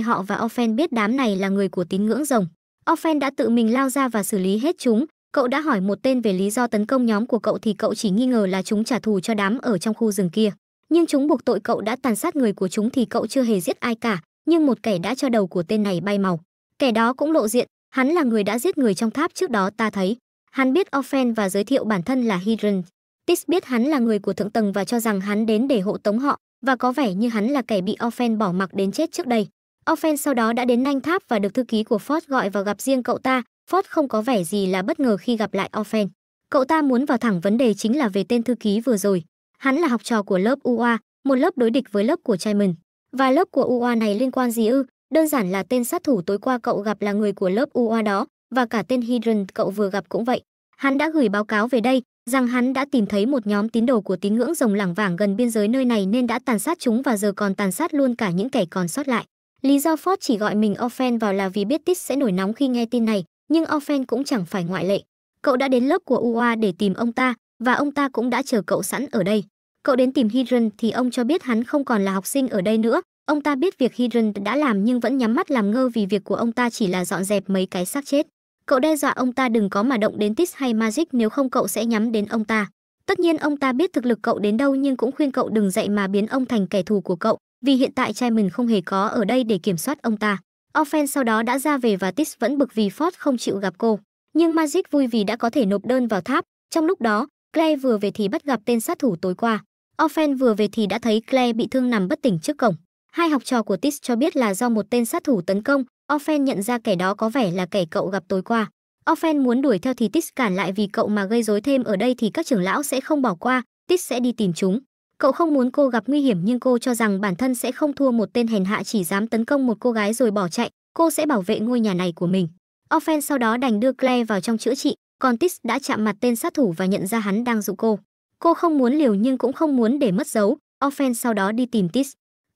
họ và Offen biết đám này là người của tín ngưỡng rồng. Offen đã tự mình lao ra và xử lý hết chúng. Cậu đã hỏi một tên về lý do tấn công nhóm của cậu thì cậu chỉ nghi ngờ là chúng trả thù cho đám ở trong khu rừng kia. Nhưng chúng buộc tội cậu đã tàn sát người của chúng thì cậu chưa hề giết ai cả, nhưng một kẻ đã cho đầu của tên này bay màu. Kẻ đó cũng lộ diện, Hắn là người đã giết người trong tháp trước đó ta thấy. Hắn biết Offen và giới thiệu bản thân là Hydran. Tis biết hắn là người của thượng tầng và cho rằng hắn đến để hộ tống họ và có vẻ như hắn là kẻ bị Offen bỏ mặc đến chết trước đây. Offen sau đó đã đến Nanh Tháp và được thư ký của Ford gọi vào gặp riêng cậu ta. Ford không có vẻ gì là bất ngờ khi gặp lại Offen. Cậu ta muốn vào thẳng vấn đề chính là về tên thư ký vừa rồi. Hắn là học trò của lớp UA, một lớp đối địch với lớp của Chaiman. Và lớp của UA này liên quan gì ư? Đơn giản là tên sát thủ tối qua cậu gặp là người của lớp UA đó, và cả tên Hydran cậu vừa gặp cũng vậy. Hắn đã gửi báo cáo về đây rằng hắn đã tìm thấy một nhóm tín đồ của tín ngưỡng rồng lảng vảng gần biên giới nơi này nên đã tàn sát chúng và giờ còn tàn sát luôn cả những kẻ còn sót lại. Lý do Ford chỉ gọi mình Offen vào là vì biết Tít sẽ nổi nóng khi nghe tin này, nhưng Offen cũng chẳng phải ngoại lệ. Cậu đã đến lớp của UA để tìm ông ta, và ông ta cũng đã chờ cậu sẵn ở đây. Cậu đến tìm Hydran thì ông cho biết hắn không còn là học sinh ở đây nữa Ông ta biết việc Hidden đã làm nhưng vẫn nhắm mắt làm ngơ vì việc của ông ta chỉ là dọn dẹp mấy cái xác chết. Cậu đe dọa ông ta đừng có mà động đến Tis hay Magic nếu không cậu sẽ nhắm đến ông ta. Tất nhiên ông ta biết thực lực cậu đến đâu nhưng cũng khuyên cậu đừng dậy mà biến ông thành kẻ thù của cậu, vì hiện tại trai mình không hề có ở đây để kiểm soát ông ta. Offen sau đó đã ra về và Tis vẫn bực vì Ford không chịu gặp cô. Nhưng Magic vui vì đã có thể nộp đơn vào tháp. Trong lúc đó, Claire vừa về thì bắt gặp tên sát thủ tối qua. Offen vừa về thì đã thấy Claire bị thương nằm bất tỉnh trước cổng. Hai học trò của Tis cho biết là do một tên sát thủ tấn công, Offen nhận ra kẻ đó có vẻ là kẻ cậu gặp tối qua. Offen muốn đuổi theo thì Tis cản lại vì cậu mà gây rối thêm ở đây thì các trưởng lão sẽ không bỏ qua, Tis sẽ đi tìm chúng. Cậu không muốn cô gặp nguy hiểm nhưng cô cho rằng bản thân sẽ không thua một tên hèn hạ chỉ dám tấn công một cô gái rồi bỏ chạy, cô sẽ bảo vệ ngôi nhà này của mình. Offen sau đó đành đưa Claire vào trong chữa trị, còn Tis đã chạm mặt tên sát thủ và nhận ra hắn đang dụ cô. Cô không muốn liều nhưng cũng không muốn để mất dấu, Offen sau đó đi tìm Tis.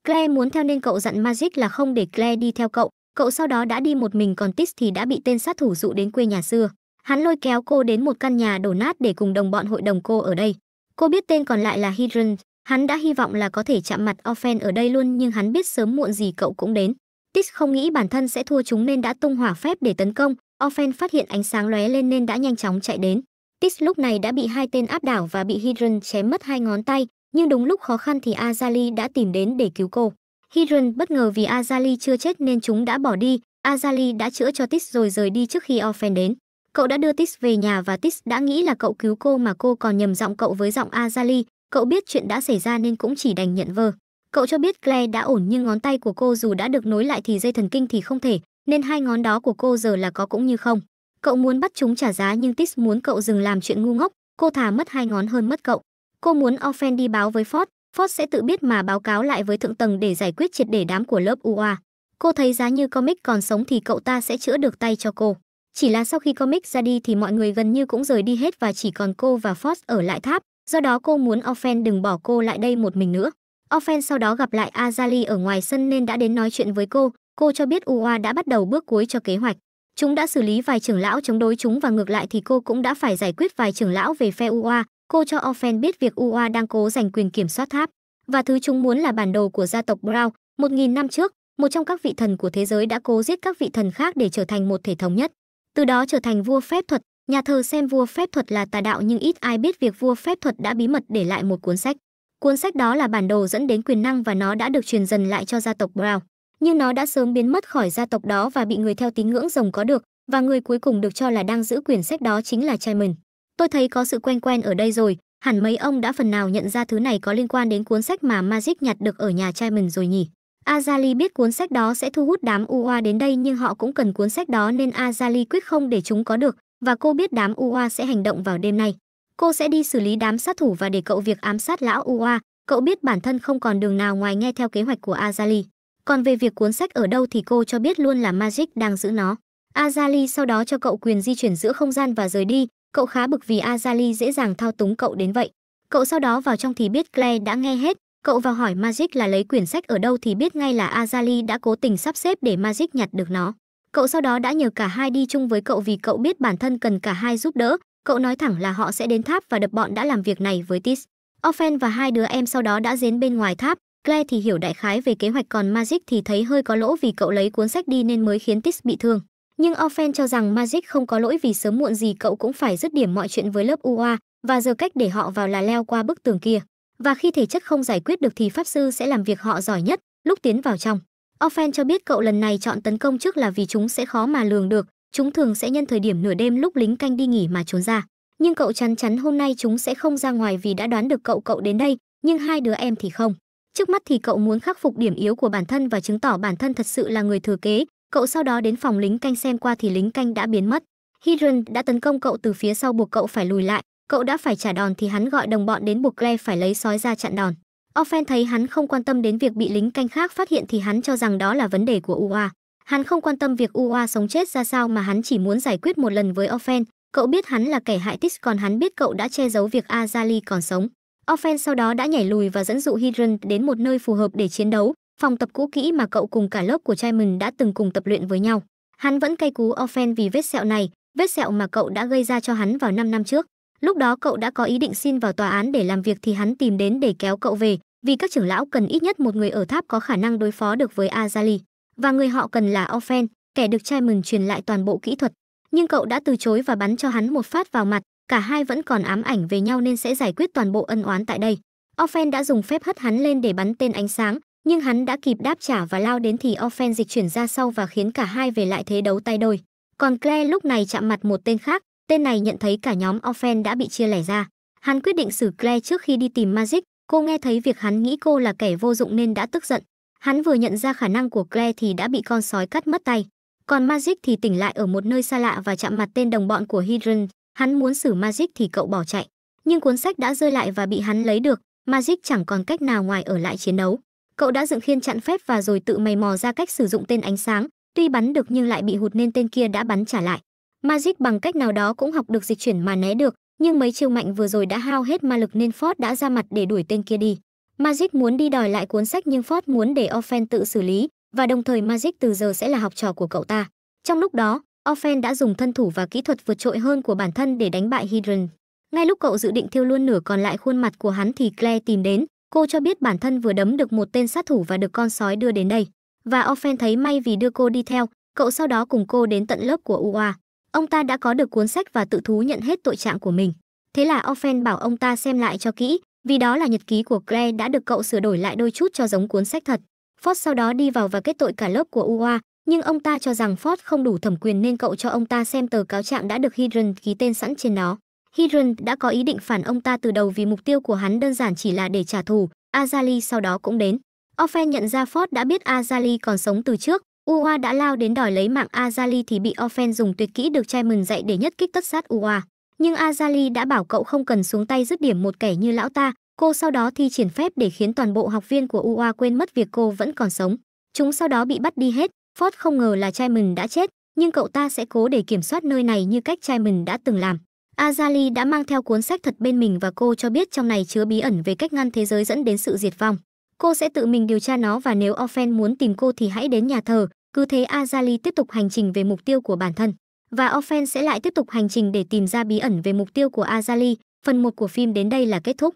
Claire muốn theo nên cậu dặn Magic là không để Claire đi theo cậu. Cậu sau đó đã đi một mình còn Tis thì đã bị tên sát thủ dụ đến quê nhà xưa. Hắn lôi kéo cô đến một căn nhà đổ nát để cùng đồng bọn hội đồng cô ở đây. Cô biết tên còn lại là Hydran, hắn đã hy vọng là có thể chạm mặt Offen ở đây luôn nhưng hắn biết sớm muộn gì cậu cũng đến. Tis không nghĩ bản thân sẽ thua chúng nên đã tung hỏa phép để tấn công, Offen phát hiện ánh sáng lóe lên nên đã nhanh chóng chạy đến. Tis lúc này đã bị hai tên áp đảo và bị Hydran chém mất hai ngón tay, nhưng đúng lúc khó khăn thì Azali đã tìm đến để cứu cô. Hiran bất ngờ vì Azali chưa chết nên chúng đã bỏ đi, Azali đã chữa cho Tis rồi rời đi trước khi Orphan đến. Cậu đã đưa Tis về nhà và Tis đã nghĩ là cậu cứu cô mà cô còn nhầm giọng cậu với giọng Azali, cậu biết chuyện đã xảy ra nên cũng chỉ đành nhận vờ. Cậu cho biết Claire đã ổn nhưng ngón tay của cô dù đã được nối lại thì dây thần kinh thì không thể, nên hai ngón đó của cô giờ là có cũng như không. Cậu muốn bắt chúng trả giá nhưng Tis muốn cậu dừng làm chuyện ngu ngốc, cô thà mất hai ngón hơn mất cậu. Cô muốn Offen đi báo với Ford, Ford sẽ tự biết mà báo cáo lại với thượng tầng để giải quyết triệt để đám của lớp UA. Cô thấy giá như comic còn sống thì cậu ta sẽ chữa được tay cho cô. Chỉ là sau khi comic ra đi thì mọi người gần như cũng rời đi hết và chỉ còn cô và Ford ở lại tháp, do đó cô muốn Offen đừng bỏ cô lại đây một mình nữa. Offen sau đó gặp lại Azali ở ngoài sân nên đã đến nói chuyện với cô, cô cho biết UA đã bắt đầu bước cuối cho kế hoạch. Chúng đã xử lý vài trưởng lão chống đối chúng và ngược lại thì cô cũng đã phải giải quyết vài trưởng lão về phe UA, Cô cho Offen biết việc UA đang cố giành quyền kiểm soát tháp và thứ chúng muốn là bản đồ của gia tộc Brown. Một nghìn năm trước, một trong các vị thần của thế giới đã cố giết các vị thần khác để trở thành một thể thống nhất. Từ đó trở thành vua phép thuật. Nhà thờ xem vua phép thuật là tà đạo nhưng ít ai biết việc vua phép thuật đã bí mật để lại một cuốn sách. Cuốn sách đó là bản đồ dẫn đến quyền năng và nó đã được truyền dần lại cho gia tộc Brown. Nhưng nó đã sớm biến mất khỏi gia tộc đó và bị người theo tín ngưỡng rồng có được, và người cuối cùng được cho là đang giữ quyển sách đó chính là Chairman. Tôi thấy có sự quen quen ở đây rồi, hẳn mấy ông đã phần nào nhận ra thứ này có liên quan đến cuốn sách mà Magic nhặt được ở nhà trai mình rồi nhỉ. Azali biết cuốn sách đó sẽ thu hút đám UA đến đây nhưng họ cũng cần cuốn sách đó nên Azali quyết không để chúng có được và cô biết đám UA sẽ hành động vào đêm nay. Cô sẽ đi xử lý đám sát thủ và để cậu việc ám sát lão UA, cậu biết bản thân không còn đường nào ngoài nghe theo kế hoạch của Azali. Còn về việc cuốn sách ở đâu thì cô cho biết luôn là Magic đang giữ nó. Azali sau đó cho cậu quyền di chuyển giữa không gian và rời đi, Cậu khá bực vì Azali dễ dàng thao túng cậu đến vậy. Cậu sau đó vào trong thì biết Claire đã nghe hết, cậu vào hỏi Magic là lấy quyển sách ở đâu thì biết ngay là Azali đã cố tình sắp xếp để Magic nhặt được nó. Cậu sau đó đã nhờ cả hai đi chung với cậu vì cậu biết bản thân cần cả hai giúp đỡ, cậu nói thẳng là họ sẽ đến tháp và đập bọn đã làm việc này với Tis. Offen và hai đứa em sau đó đã dến bên ngoài tháp, Claire thì hiểu đại khái về kế hoạch còn Magic thì thấy hơi có lỗ vì cậu lấy cuốn sách đi nên mới khiến Tis bị thương. Nhưng Ofen cho rằng Magic không có lỗi vì sớm muộn gì cậu cũng phải dứt điểm mọi chuyện với lớp UA và giờ cách để họ vào là leo qua bức tường kia. Và khi thể chất không giải quyết được thì pháp sư sẽ làm việc họ giỏi nhất lúc tiến vào trong. Ofen cho biết cậu lần này chọn tấn công trước là vì chúng sẽ khó mà lường được, chúng thường sẽ nhân thời điểm nửa đêm lúc lính canh đi nghỉ mà trốn ra. Nhưng cậu chắn chắn hôm nay chúng sẽ không ra ngoài vì đã đoán được cậu cậu đến đây, nhưng hai đứa em thì không. Trước mắt thì cậu muốn khắc phục điểm yếu của bản thân và chứng tỏ bản thân thật sự là người thừa kế, Cậu sau đó đến phòng lính canh xem qua thì lính canh đã biến mất. Hiran đã tấn công cậu từ phía sau buộc cậu phải lùi lại, cậu đã phải trả đòn thì hắn gọi đồng bọn đến buộc Claire phải lấy sói ra chặn đòn. Ophen thấy hắn không quan tâm đến việc bị lính canh khác phát hiện thì hắn cho rằng đó là vấn đề của Ua. Hắn không quan tâm việc Ua sống chết ra sao mà hắn chỉ muốn giải quyết một lần với Ophen. Cậu biết hắn là kẻ hại Tis còn hắn biết cậu đã che giấu việc Azali còn sống. Ophen sau đó đã nhảy lùi và dẫn dụ Hydran đến một nơi phù hợp để chiến đấu phòng tập cũ kỹ mà cậu cùng cả lớp của trai mình đã từng cùng tập luyện với nhau. Hắn vẫn cay cú offen vì vết sẹo này, vết sẹo mà cậu đã gây ra cho hắn vào 5 năm trước. Lúc đó cậu đã có ý định xin vào tòa án để làm việc thì hắn tìm đến để kéo cậu về, vì các trưởng lão cần ít nhất một người ở tháp có khả năng đối phó được với Azali, và người họ cần là Offen, kẻ được trai mừng truyền lại toàn bộ kỹ thuật. Nhưng cậu đã từ chối và bắn cho hắn một phát vào mặt, cả hai vẫn còn ám ảnh về nhau nên sẽ giải quyết toàn bộ ân oán tại đây. Offen đã dùng phép hất hắn lên để bắn tên ánh sáng, nhưng hắn đã kịp đáp trả và lao đến thì Offen dịch chuyển ra sau và khiến cả hai về lại thế đấu tay đôi. Còn Claire lúc này chạm mặt một tên khác, tên này nhận thấy cả nhóm Offen đã bị chia lẻ ra. Hắn quyết định xử Claire trước khi đi tìm Magic, cô nghe thấy việc hắn nghĩ cô là kẻ vô dụng nên đã tức giận. Hắn vừa nhận ra khả năng của Claire thì đã bị con sói cắt mất tay. Còn Magic thì tỉnh lại ở một nơi xa lạ và chạm mặt tên đồng bọn của Hydran. Hắn muốn xử Magic thì cậu bỏ chạy. Nhưng cuốn sách đã rơi lại và bị hắn lấy được, Magic chẳng còn cách nào ngoài ở lại chiến đấu cậu đã dựng khiên chặn phép và rồi tự mày mò ra cách sử dụng tên ánh sáng tuy bắn được nhưng lại bị hụt nên tên kia đã bắn trả lại magic bằng cách nào đó cũng học được dịch chuyển mà né được nhưng mấy chiêu mạnh vừa rồi đã hao hết ma lực nên ford đã ra mặt để đuổi tên kia đi magic muốn đi đòi lại cuốn sách nhưng ford muốn để offen tự xử lý và đồng thời magic từ giờ sẽ là học trò của cậu ta trong lúc đó offen đã dùng thân thủ và kỹ thuật vượt trội hơn của bản thân để đánh bại hydran ngay lúc cậu dự định thiêu luôn nửa còn lại khuôn mặt của hắn thì claire tìm đến Cô cho biết bản thân vừa đấm được một tên sát thủ và được con sói đưa đến đây. Và Offen thấy may vì đưa cô đi theo, cậu sau đó cùng cô đến tận lớp của UA. Ông ta đã có được cuốn sách và tự thú nhận hết tội trạng của mình. Thế là Offen bảo ông ta xem lại cho kỹ, vì đó là nhật ký của Claire đã được cậu sửa đổi lại đôi chút cho giống cuốn sách thật. Ford sau đó đi vào và kết tội cả lớp của UA, nhưng ông ta cho rằng Ford không đủ thẩm quyền nên cậu cho ông ta xem tờ cáo trạng đã được Hydran ký tên sẵn trên nó. Hiron đã có ý định phản ông ta từ đầu vì mục tiêu của hắn đơn giản chỉ là để trả thù, Azali sau đó cũng đến. Ofen nhận ra Ford đã biết Azali còn sống từ trước, Ua đã lao đến đòi lấy mạng Azali thì bị Ofen dùng tuyệt kỹ được Chaimun dạy để nhất kích tất sát Ua. Nhưng Azali đã bảo cậu không cần xuống tay dứt điểm một kẻ như lão ta, cô sau đó thi triển phép để khiến toàn bộ học viên của Ua quên mất việc cô vẫn còn sống. Chúng sau đó bị bắt đi hết, Ford không ngờ là Chaimun đã chết, nhưng cậu ta sẽ cố để kiểm soát nơi này như cách Chaimun đã từng làm. Azali đã mang theo cuốn sách thật bên mình và cô cho biết trong này chứa bí ẩn về cách ngăn thế giới dẫn đến sự diệt vong. Cô sẽ tự mình điều tra nó và nếu Offen muốn tìm cô thì hãy đến nhà thờ. Cứ thế Azali tiếp tục hành trình về mục tiêu của bản thân. Và Offen sẽ lại tiếp tục hành trình để tìm ra bí ẩn về mục tiêu của Azali. Phần 1 của phim đến đây là kết thúc.